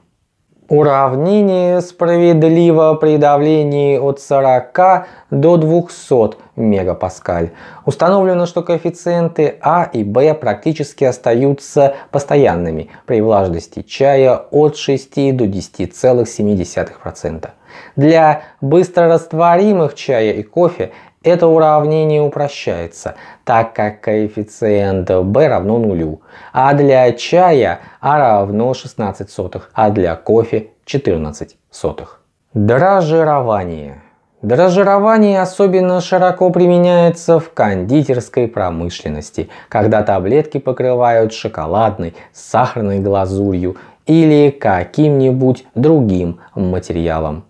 Уравнение справедливо при давлении от 40 до 200 мегапаскаль. Установлено, что коэффициенты А и Б практически остаются постоянными при влажности чая от 6 до 10,7%. Для быстрорастворимых чая и кофе это уравнение упрощается, так как коэффициент b равно нулю, а для чая а равно 16 сотых, а для кофе 14 сотых. Дрожжирование. Дрожжирование особенно широко применяется в кондитерской промышленности, когда таблетки покрывают шоколадной, сахарной глазурью или каким-нибудь другим материалом.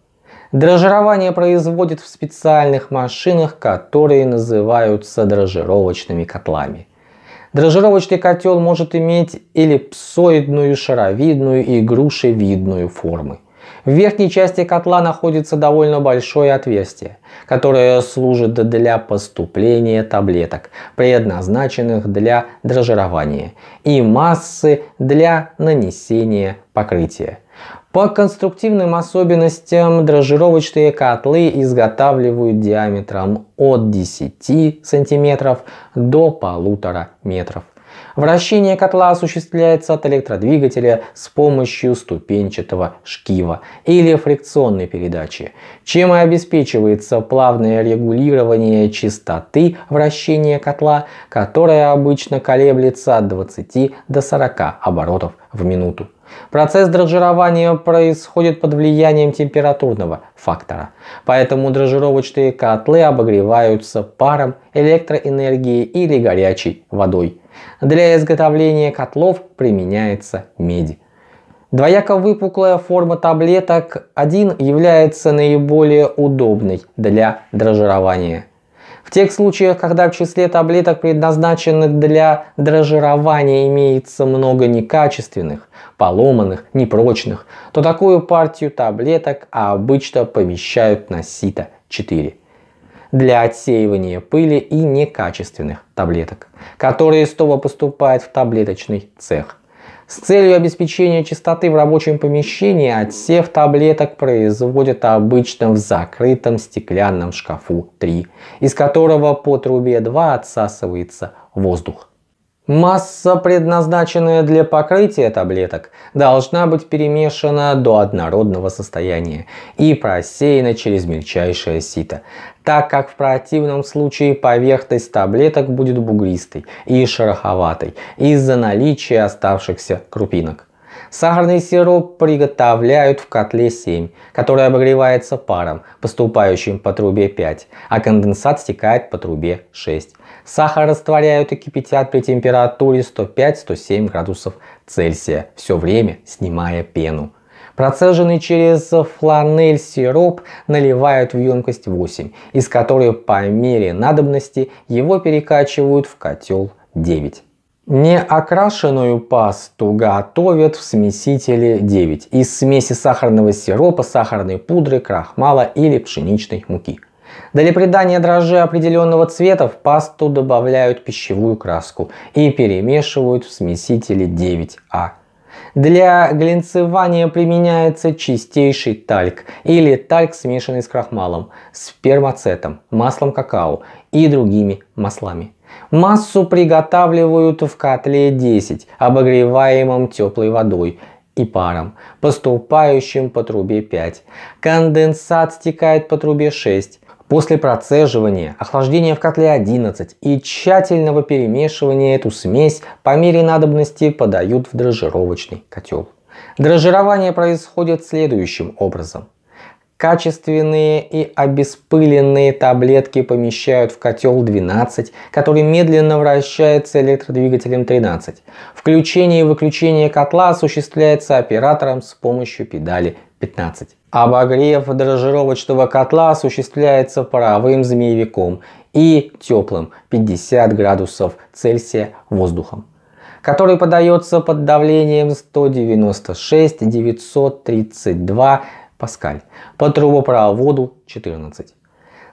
Дрожжирование производят в специальных машинах, которые называются дрожжировочными котлами. Дрожжировочный котел может иметь эллипсоидную, шаровидную и грушевидную формы. В верхней части котла находится довольно большое отверстие, которое служит для поступления таблеток, предназначенных для дрожжирования, и массы для нанесения покрытия. По конструктивным особенностям дрожжировочные котлы изготавливают диаметром от 10 сантиметров до полутора метров. Вращение котла осуществляется от электродвигателя с помощью ступенчатого шкива или фрикционной передачи, чем и обеспечивается плавное регулирование частоты вращения котла, которое обычно колеблется от 20 до 40 оборотов в минуту. Процесс дрожжирования происходит под влиянием температурного фактора, поэтому дрожжировочные котлы обогреваются паром, электроэнергией или горячей водой. Для изготовления котлов применяется медь. Двояко выпуклая форма таблеток 1 является наиболее удобной для дрожжирования. В тех случаях, когда в числе таблеток, предназначенных для дрожжирования, имеется много некачественных, поломанных, непрочных, то такую партию таблеток обычно помещают на сито 4 для отсеивания пыли и некачественных таблеток, которые снова поступают в таблеточный цех. С целью обеспечения чистоты в рабочем помещении отсев таблеток производят обычно в закрытом стеклянном шкафу 3, из которого по трубе 2 отсасывается воздух. Масса, предназначенная для покрытия таблеток, должна быть перемешана до однородного состояния и просеяна через мельчайшее сито, так как в противном случае поверхность таблеток будет бугристой и шероховатой из-за наличия оставшихся крупинок. Сахарный сироп приготовляют в котле 7, который обогревается паром, поступающим по трубе 5, а конденсат стекает по трубе 6. Сахар растворяют и кипятят при температуре 105-107 градусов Цельсия, все время снимая пену. Процеженный через фланель сироп наливают в емкость 8, из которой по мере надобности его перекачивают в котел 9. Неокрашенную пасту готовят в смесителе 9 из смеси сахарного сиропа, сахарной пудры, крахмала или пшеничной муки – для придания дрожжи определенного цвета в пасту добавляют пищевую краску и перемешивают в смесителе 9А. Для глинцевания применяется чистейший тальк или тальк, смешанный с крахмалом, спермацетом, маслом какао и другими маслами. Массу приготавливают в котле 10, обогреваемом теплой водой и паром, поступающим по трубе 5. Конденсат стекает по трубе 6, После процеживания, охлаждения в котле 11 и тщательного перемешивания эту смесь по мере надобности подают в дрожжировочный котел. Дрожжирование происходит следующим образом. Качественные и обеспыленные таблетки помещают в котел 12, который медленно вращается электродвигателем 13. Включение и выключение котла осуществляется оператором с помощью педали 15. Обогрев дрожжировочного котла осуществляется паровым змеевиком и теплым 50 градусов Цельсия воздухом, который подается под давлением 196-932 паскаль по трубопроводу 14.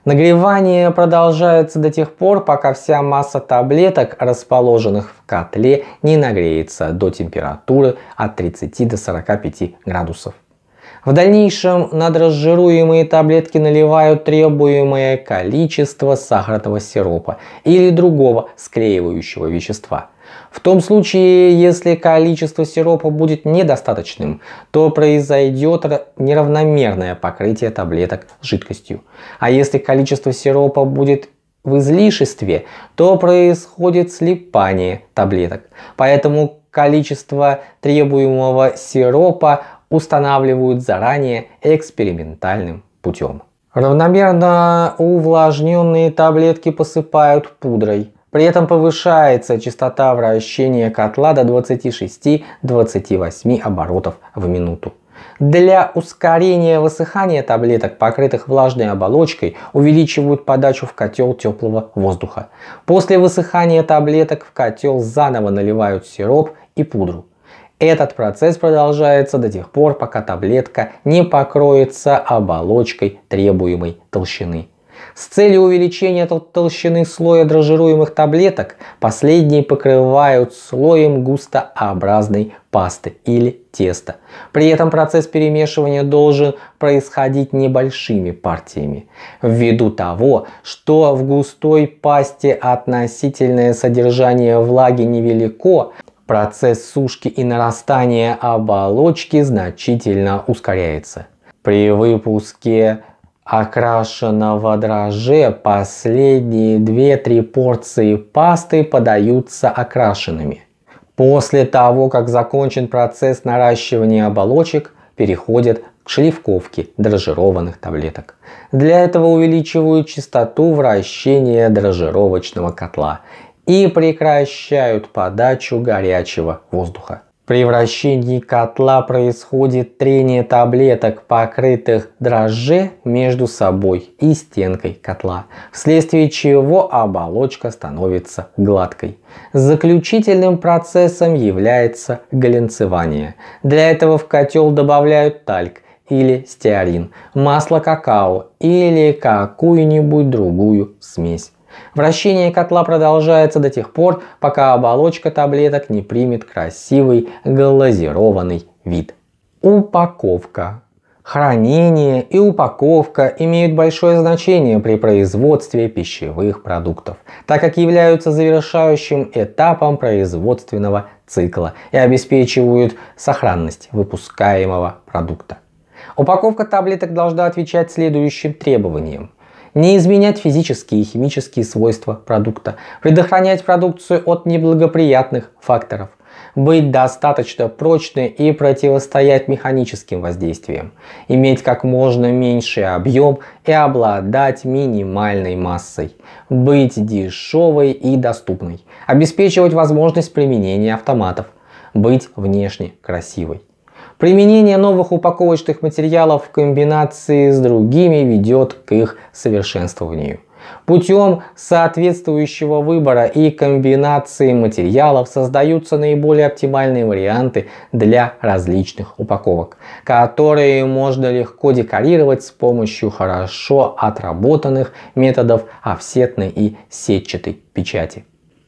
Нагревание продолжается до тех пор, пока вся масса таблеток, расположенных в котле, не нагреется до температуры от 30 до 45 градусов. В дальнейшем на дрожжируемые таблетки наливают требуемое количество сахарного сиропа или другого склеивающего вещества. В том случае, если количество сиропа будет недостаточным, то произойдет неравномерное покрытие таблеток жидкостью. А если количество сиропа будет в излишестве, то происходит слипание таблеток. Поэтому количество требуемого сиропа устанавливают заранее экспериментальным путем. Равномерно увлажненные таблетки посыпают пудрой. При этом повышается частота вращения котла до 26-28 оборотов в минуту. Для ускорения высыхания таблеток, покрытых влажной оболочкой, увеличивают подачу в котел теплого воздуха. После высыхания таблеток в котел заново наливают сироп и пудру. Этот процесс продолжается до тех пор, пока таблетка не покроется оболочкой требуемой толщины. С целью увеличения толщины слоя дрожжируемых таблеток последние покрывают слоем густообразной пасты или теста. При этом процесс перемешивания должен происходить небольшими партиями, ввиду того, что в густой пасте относительное содержание влаги невелико, процесс сушки и нарастания оболочки значительно ускоряется. При выпуске окрашенного дрожжа последние 2-3 порции пасты подаются окрашенными. После того, как закончен процесс наращивания оболочек, переходят к шлифовке дрожжированных таблеток. Для этого увеличивают частоту вращения дрожжировочного котла и прекращают подачу горячего воздуха. При вращении котла происходит трение таблеток, покрытых дрожже между собой и стенкой котла, вследствие чего оболочка становится гладкой. Заключительным процессом является глянцевание. Для этого в котел добавляют тальк или стеарин, масло какао или какую-нибудь другую смесь. Вращение котла продолжается до тех пор, пока оболочка таблеток не примет красивый глазированный вид. Упаковка. Хранение и упаковка имеют большое значение при производстве пищевых продуктов, так как являются завершающим этапом производственного цикла и обеспечивают сохранность выпускаемого продукта. Упаковка таблеток должна отвечать следующим требованиям не изменять физические и химические свойства продукта, предохранять продукцию от неблагоприятных факторов, быть достаточно прочной и противостоять механическим воздействиям, иметь как можно меньший объем и обладать минимальной массой, быть дешевой и доступной, обеспечивать возможность применения автоматов, быть внешне красивой. Применение новых упаковочных материалов в комбинации с другими ведет к их совершенствованию. Путем соответствующего выбора и комбинации материалов создаются наиболее оптимальные варианты для различных упаковок, которые можно легко декорировать с помощью хорошо отработанных методов офсетной и сетчатой печати.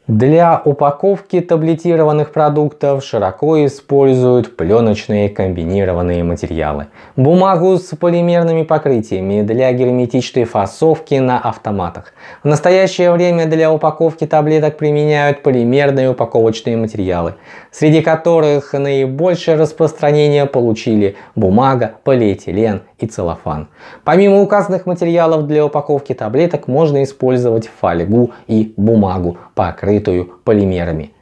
Для упаковки таблетированных продуктов широко используют пленочные комбинированные материалы. Бумагу с полимерными покрытиями для герметичной фасовки на автоматах. В настоящее время для упаковки таблеток применяют полимерные упаковочные материалы, среди которых наибольшее распространение получили бумага, полиэтилен, и целлофан. Помимо указанных материалов для упаковки таблеток можно использовать фольгу и бумагу, покрытую полимерами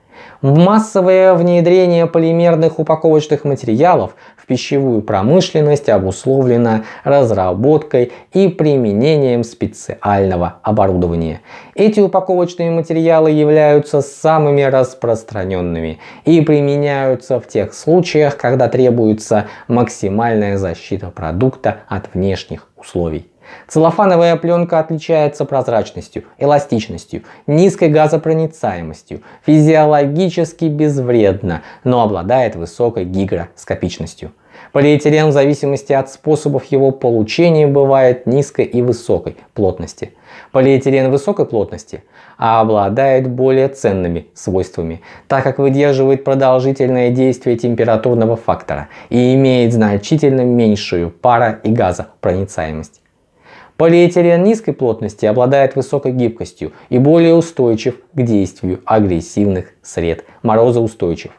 массовое внедрение полимерных упаковочных материалов в пищевую промышленность обусловлено разработкой и применением специального оборудования. Эти упаковочные материалы являются самыми распространенными и применяются в тех случаях, когда требуется максимальная защита продукта от внешних условий. Целлофановая пленка отличается прозрачностью, эластичностью, низкой газопроницаемостью, физиологически безвредна, но обладает высокой гигроскопичностью. Полиэтилен в зависимости от способов его получения бывает низкой и высокой плотности. Полиэтилен высокой плотности а обладает более ценными свойствами, так как выдерживает продолжительное действие температурного фактора и имеет значительно меньшую пара и газопроницаемость. Полиэтилен низкой плотности обладает высокой гибкостью и более устойчив к действию агрессивных сред, морозоустойчив.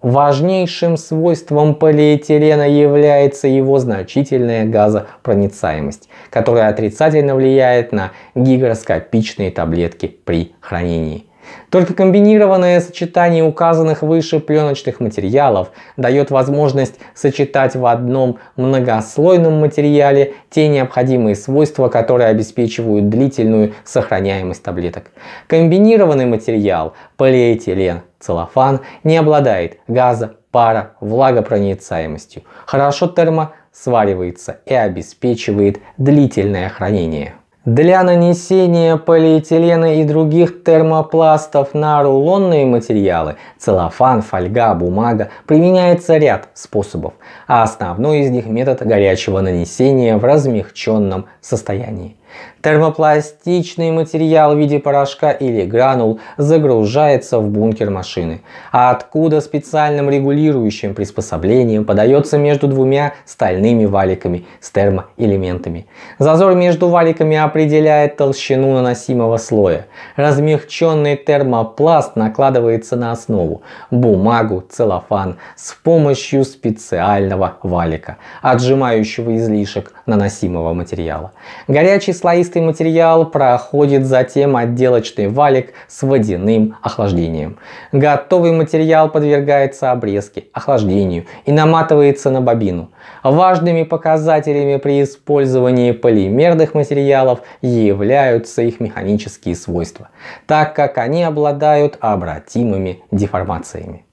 Важнейшим свойством полиэтилена является его значительная газопроницаемость, которая отрицательно влияет на гигроскопичные таблетки при хранении. Только комбинированное сочетание указанных выше пленочных материалов дает возможность сочетать в одном многослойном материале те необходимые свойства, которые обеспечивают длительную сохраняемость таблеток. Комбинированный материал полиэтилен, целлофан не обладает газа, пара, влагопроницаемостью, хорошо термосваривается и обеспечивает длительное хранение. Для нанесения полиэтилена и других термопластов на рулонные материалы – целлофан, фольга, бумага – применяется ряд способов, а основной из них – метод горячего нанесения в размягченном состоянии. Термопластичный материал в виде порошка или гранул загружается в бункер машины, а откуда специальным регулирующим приспособлением подается между двумя стальными валиками с термоэлементами. Зазор между валиками определяет толщину наносимого слоя. Размягченный термопласт накладывается на основу, бумагу, целлофан с помощью специального валика, отжимающего излишек наносимого материала. Горячий слоистый материал проходит затем отделочный валик с водяным охлаждением. Готовый материал подвергается обрезке, охлаждению и наматывается на бобину. Важными показателями при использовании полимерных материалов являются их механические свойства, так как они обладают обратимыми деформациями.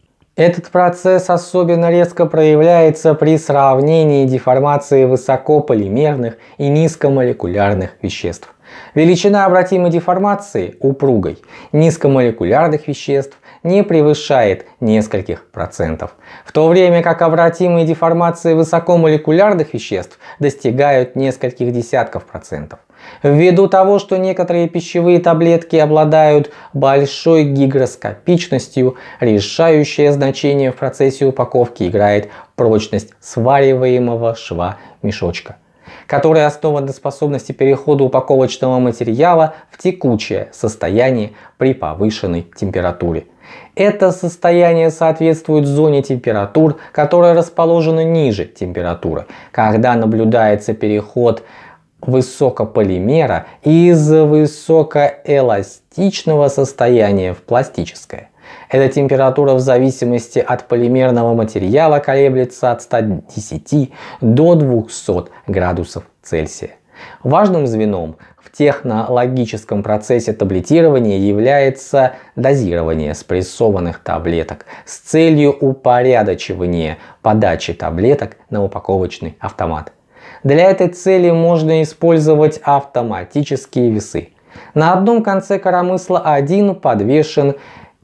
Этот процесс особенно резко проявляется при сравнении деформации высокополимерных и низкомолекулярных веществ. Величина обратимой деформации упругой низкомолекулярных веществ не превышает нескольких процентов, в то время как обратимые деформации высокомолекулярных веществ достигают нескольких десятков процентов. Ввиду того, что некоторые пищевые таблетки обладают большой гигроскопичностью, решающее значение в процессе упаковки играет прочность свариваемого шва мешочка которая основана на способности перехода упаковочного материала в текучее состояние при повышенной температуре. Это состояние соответствует зоне температур, которая расположена ниже температуры, когда наблюдается переход высокополимера из высокоэластичного состояния в пластическое. Эта температура в зависимости от полимерного материала колеблется от 110 до 200 градусов Цельсия. Важным звеном в технологическом процессе таблетирования является дозирование спрессованных таблеток с целью упорядочивания подачи таблеток на упаковочный автомат. Для этой цели можно использовать автоматические весы. На одном конце коромысла 1 подвешен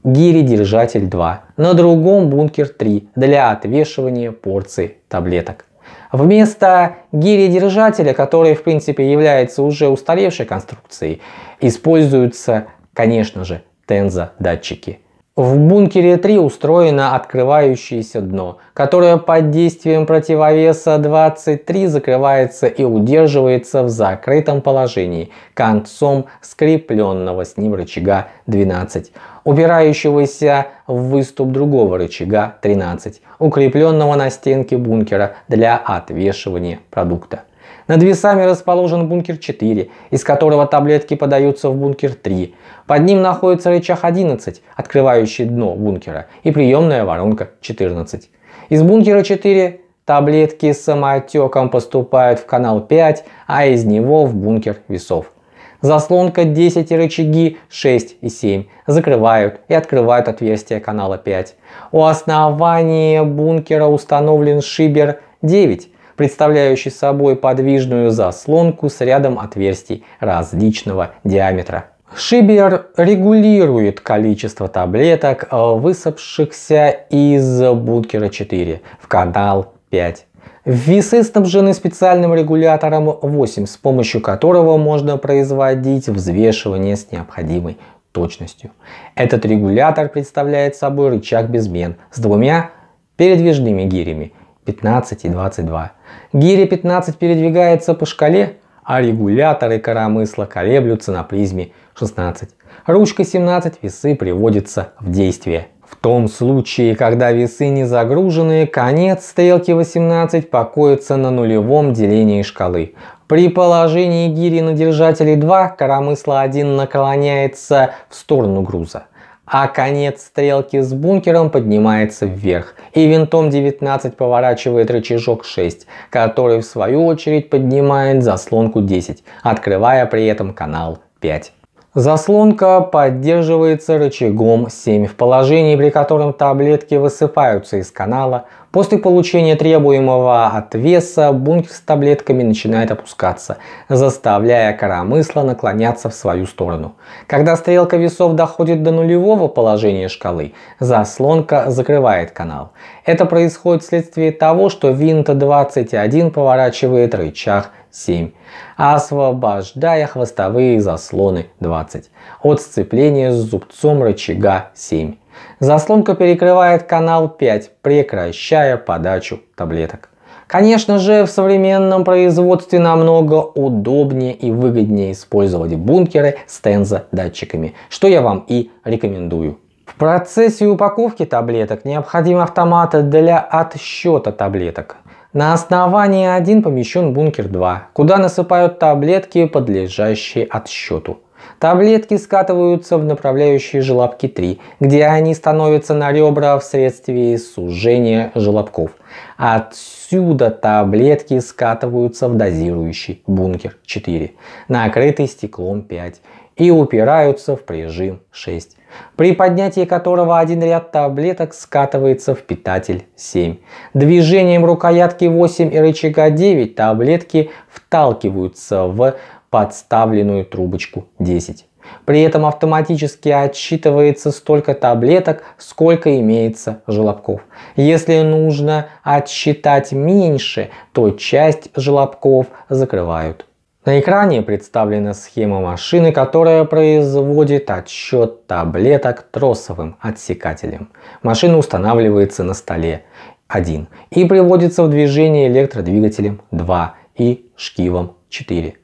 держатель 2, на другом бункер 3 для отвешивания порции таблеток. Вместо держателя, который в принципе является уже устаревшей конструкцией, используются, конечно же, тензо датчики. В бункере 3 устроено открывающееся дно, которое под действием противовеса 23 закрывается и удерживается в закрытом положении концом скрепленного с ним рычага 12, упирающегося в выступ другого рычага 13, укрепленного на стенке бункера для отвешивания продукта. Над весами расположен бункер 4, из которого таблетки подаются в бункер 3. Под ним находится рычаг 11, открывающий дно бункера, и приемная воронка 14. Из бункера 4 таблетки с самотеком поступают в канал 5, а из него в бункер весов. Заслонка 10 и рычаги 6 и 7 закрывают и открывают отверстие канала 5. У основания бункера установлен шибер 9, представляющий собой подвижную заслонку с рядом отверстий различного диаметра. Шибер регулирует количество таблеток, э, высыпавшихся из бункера 4 в канал 5. Весы снабжены специальным регулятором 8, с помощью которого можно производить взвешивание с необходимой точностью. Этот регулятор представляет собой рычаг безмен с двумя передвижными гирями 15 и 22. Гиря 15 передвигается по шкале, а регуляторы коромысла колеблются на призме 16. Ручка 17 весы приводится в действие. В том случае, когда весы не загружены, конец стрелки 18 покоится на нулевом делении шкалы. При положении гири на держателе 2 коромысло 1 наклоняется в сторону груза а конец стрелки с бункером поднимается вверх, и винтом 19 поворачивает рычажок 6, который в свою очередь поднимает заслонку 10, открывая при этом канал 5. Заслонка поддерживается рычагом 7 в положении, при котором таблетки высыпаются из канала. После получения требуемого отвеса бункер с таблетками начинает опускаться, заставляя коромысла наклоняться в свою сторону. Когда стрелка весов доходит до нулевого положения шкалы, заслонка закрывает канал. Это происходит вследствие того, что винт 21 поворачивает рычаг 7. Освобождая хвостовые заслоны 20. От сцепления с зубцом рычага 7. Заслонка перекрывает канал 5, прекращая подачу таблеток. Конечно же, в современном производстве намного удобнее и выгоднее использовать бункеры с тензодатчиками, что я вам и рекомендую. В процессе упаковки таблеток необходим автомат для отсчета таблеток. На основании 1 помещен бункер 2, куда насыпают таблетки, подлежащие отсчету. Таблетки скатываются в направляющие желобки 3, где они становятся на ребра вследствие сужения желобков. Отсюда таблетки скатываются в дозирующий бункер 4, накрытый стеклом 5, и упираются в прижим 6, при поднятии которого один ряд таблеток скатывается в питатель 7. Движением рукоятки 8 и рычага 9 таблетки вталкиваются в подставленную трубочку 10. При этом автоматически отсчитывается столько таблеток, сколько имеется желобков. Если нужно отсчитать меньше, то часть желобков закрывают на экране представлена схема машины, которая производит отсчет таблеток тросовым отсекателем. Машина устанавливается на столе 1 и приводится в движение электродвигателем 2 и шкивом 4.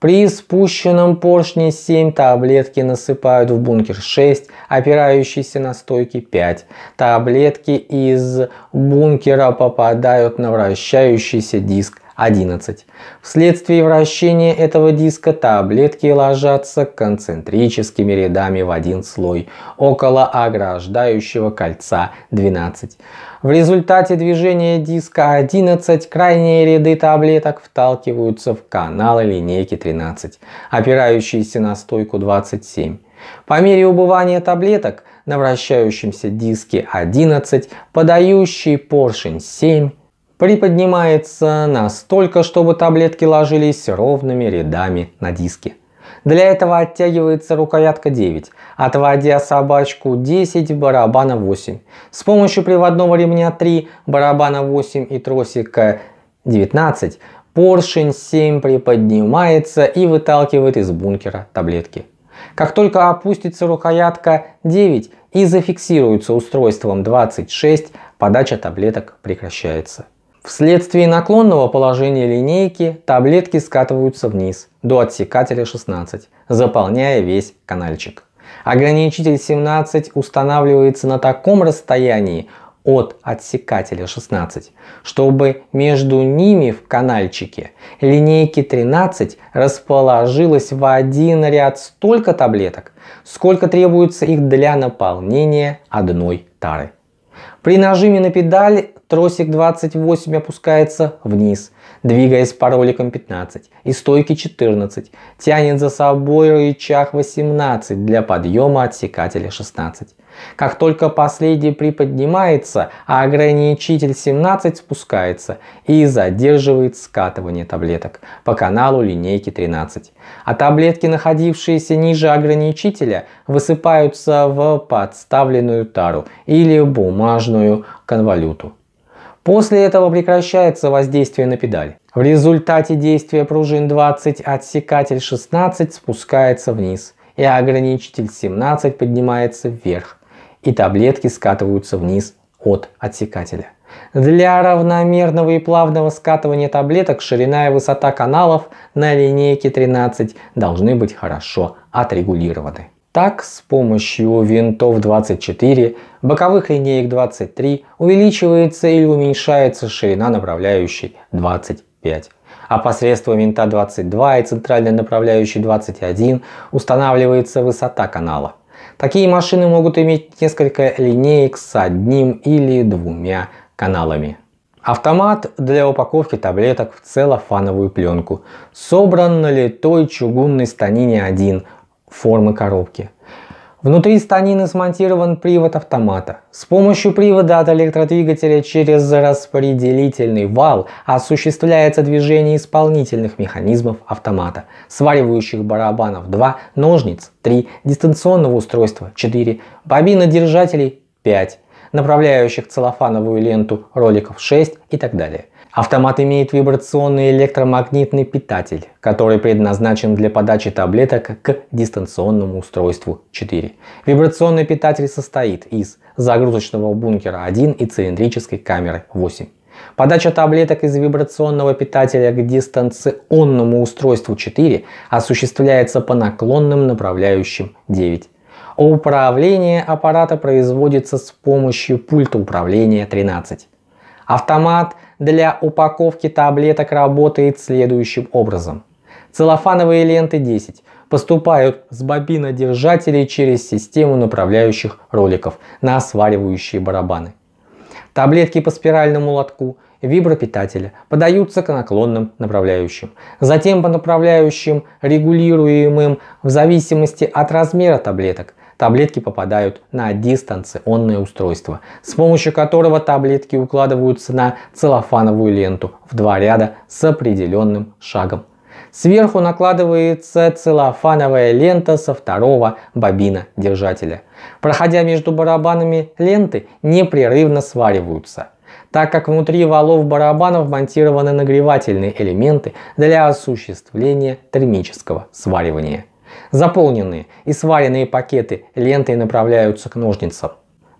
При спущенном поршне 7 таблетки насыпают в бункер 6, опирающийся на стойки 5. Таблетки из бункера попадают на вращающийся диск 11. Вследствие вращения этого диска таблетки ложатся концентрическими рядами в один слой, около ограждающего кольца 12. В результате движения диска 11 крайние ряды таблеток вталкиваются в каналы линейки 13, опирающиеся на стойку 27. По мере убывания таблеток на вращающемся диске 11 подающий поршень 7 приподнимается настолько, чтобы таблетки ложились ровными рядами на диске. Для этого оттягивается рукоятка 9, отводя собачку 10, барабана 8. С помощью приводного ремня 3, барабана 8 и тросика 19 поршень 7 приподнимается и выталкивает из бункера таблетки. Как только опустится рукоятка 9 и зафиксируется устройством 26, подача таблеток прекращается. Вследствие наклонного положения линейки таблетки скатываются вниз до отсекателя 16, заполняя весь канальчик. Ограничитель 17 устанавливается на таком расстоянии от отсекателя 16, чтобы между ними в канальчике линейки 13 расположилось в один ряд столько таблеток, сколько требуется их для наполнения одной тары. При нажиме на педаль тросик 28 опускается вниз, двигаясь по роликам 15 и стойки 14, тянет за собой рычаг 18 для подъема отсекателя 16. Как только последний приподнимается, а ограничитель 17 спускается и задерживает скатывание таблеток по каналу линейки 13. А таблетки, находившиеся ниже ограничителя, высыпаются в подставленную тару или бумажную конвалюту. После этого прекращается воздействие на педаль. В результате действия пружин 20 отсекатель 16 спускается вниз и ограничитель 17 поднимается вверх и таблетки скатываются вниз от отсекателя. Для равномерного и плавного скатывания таблеток ширина и высота каналов на линейке 13 должны быть хорошо отрегулированы. Так, с помощью винтов 24, боковых линеек 23 увеличивается или уменьшается ширина направляющей 25. А посредством винта 22 и центральной направляющей 21 устанавливается высота канала. Такие машины могут иметь несколько линеек с одним или двумя каналами. Автомат для упаковки таблеток в целлофановую пленку. Собран на литой чугунной станине 1 формы коробки. Внутри станины смонтирован привод автомата. С помощью привода от электродвигателя через распределительный вал осуществляется движение исполнительных механизмов автомата, сваривающих барабанов 2, ножниц 3, дистанционного устройства 4, держателей 5, направляющих целлофановую ленту роликов 6 и так далее. Автомат имеет вибрационный электромагнитный питатель, который предназначен для подачи таблеток к дистанционному устройству 4. Вибрационный питатель состоит из загрузочного бункера 1 и цилиндрической камеры 8. Подача таблеток из вибрационного питателя к дистанционному устройству 4 осуществляется по наклонным направляющим 9. Управление аппарата производится с помощью пульта управления 13. Автомат для упаковки таблеток работает следующим образом. Целлофановые ленты 10 поступают с бобинодержателей через систему направляющих роликов на сваривающие барабаны. Таблетки по спиральному лотку вибропитателя подаются к наклонным направляющим, затем по направляющим, регулируемым в зависимости от размера таблеток, Таблетки попадают на дистанционное устройство, с помощью которого таблетки укладываются на целлофановую ленту в два ряда с определенным шагом. Сверху накладывается целлофановая лента со второго бобина держателя. Проходя между барабанами ленты, непрерывно свариваются. Так как внутри валов барабанов монтированы нагревательные элементы для осуществления термического сваривания. Заполненные и сваренные пакеты лентой направляются к ножницам.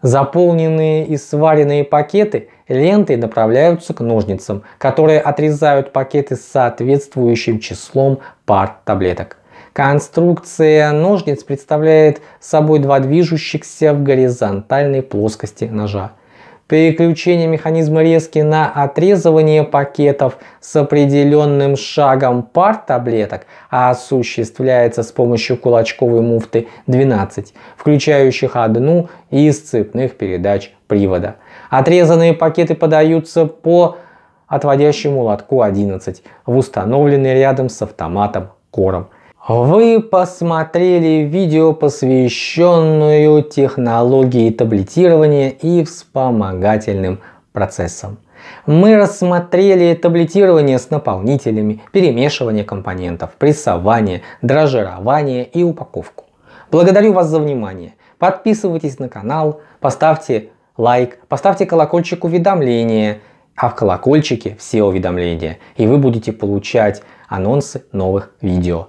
Заполненные и сваренные пакеты лентой направляются к ножницам, которые отрезают пакеты с соответствующим числом пар таблеток. Конструкция ножниц представляет собой два движущихся в горизонтальной плоскости ножа – переключение механизма резки на отрезывание пакетов с определенным шагом пар таблеток осуществляется с помощью кулачковой муфты 12, включающих одну из цепных передач привода. Отрезанные пакеты подаются по отводящему лотку 11 в установленный рядом с автоматом кором. Вы посмотрели видео, посвященную технологии таблетирования и вспомогательным процессам. Мы рассмотрели таблетирование с наполнителями, перемешивание компонентов, прессование, дрожжирование и упаковку. Благодарю вас за внимание. Подписывайтесь на канал, поставьте лайк, поставьте колокольчик уведомления, а в колокольчике все уведомления, и вы будете получать анонсы новых видео.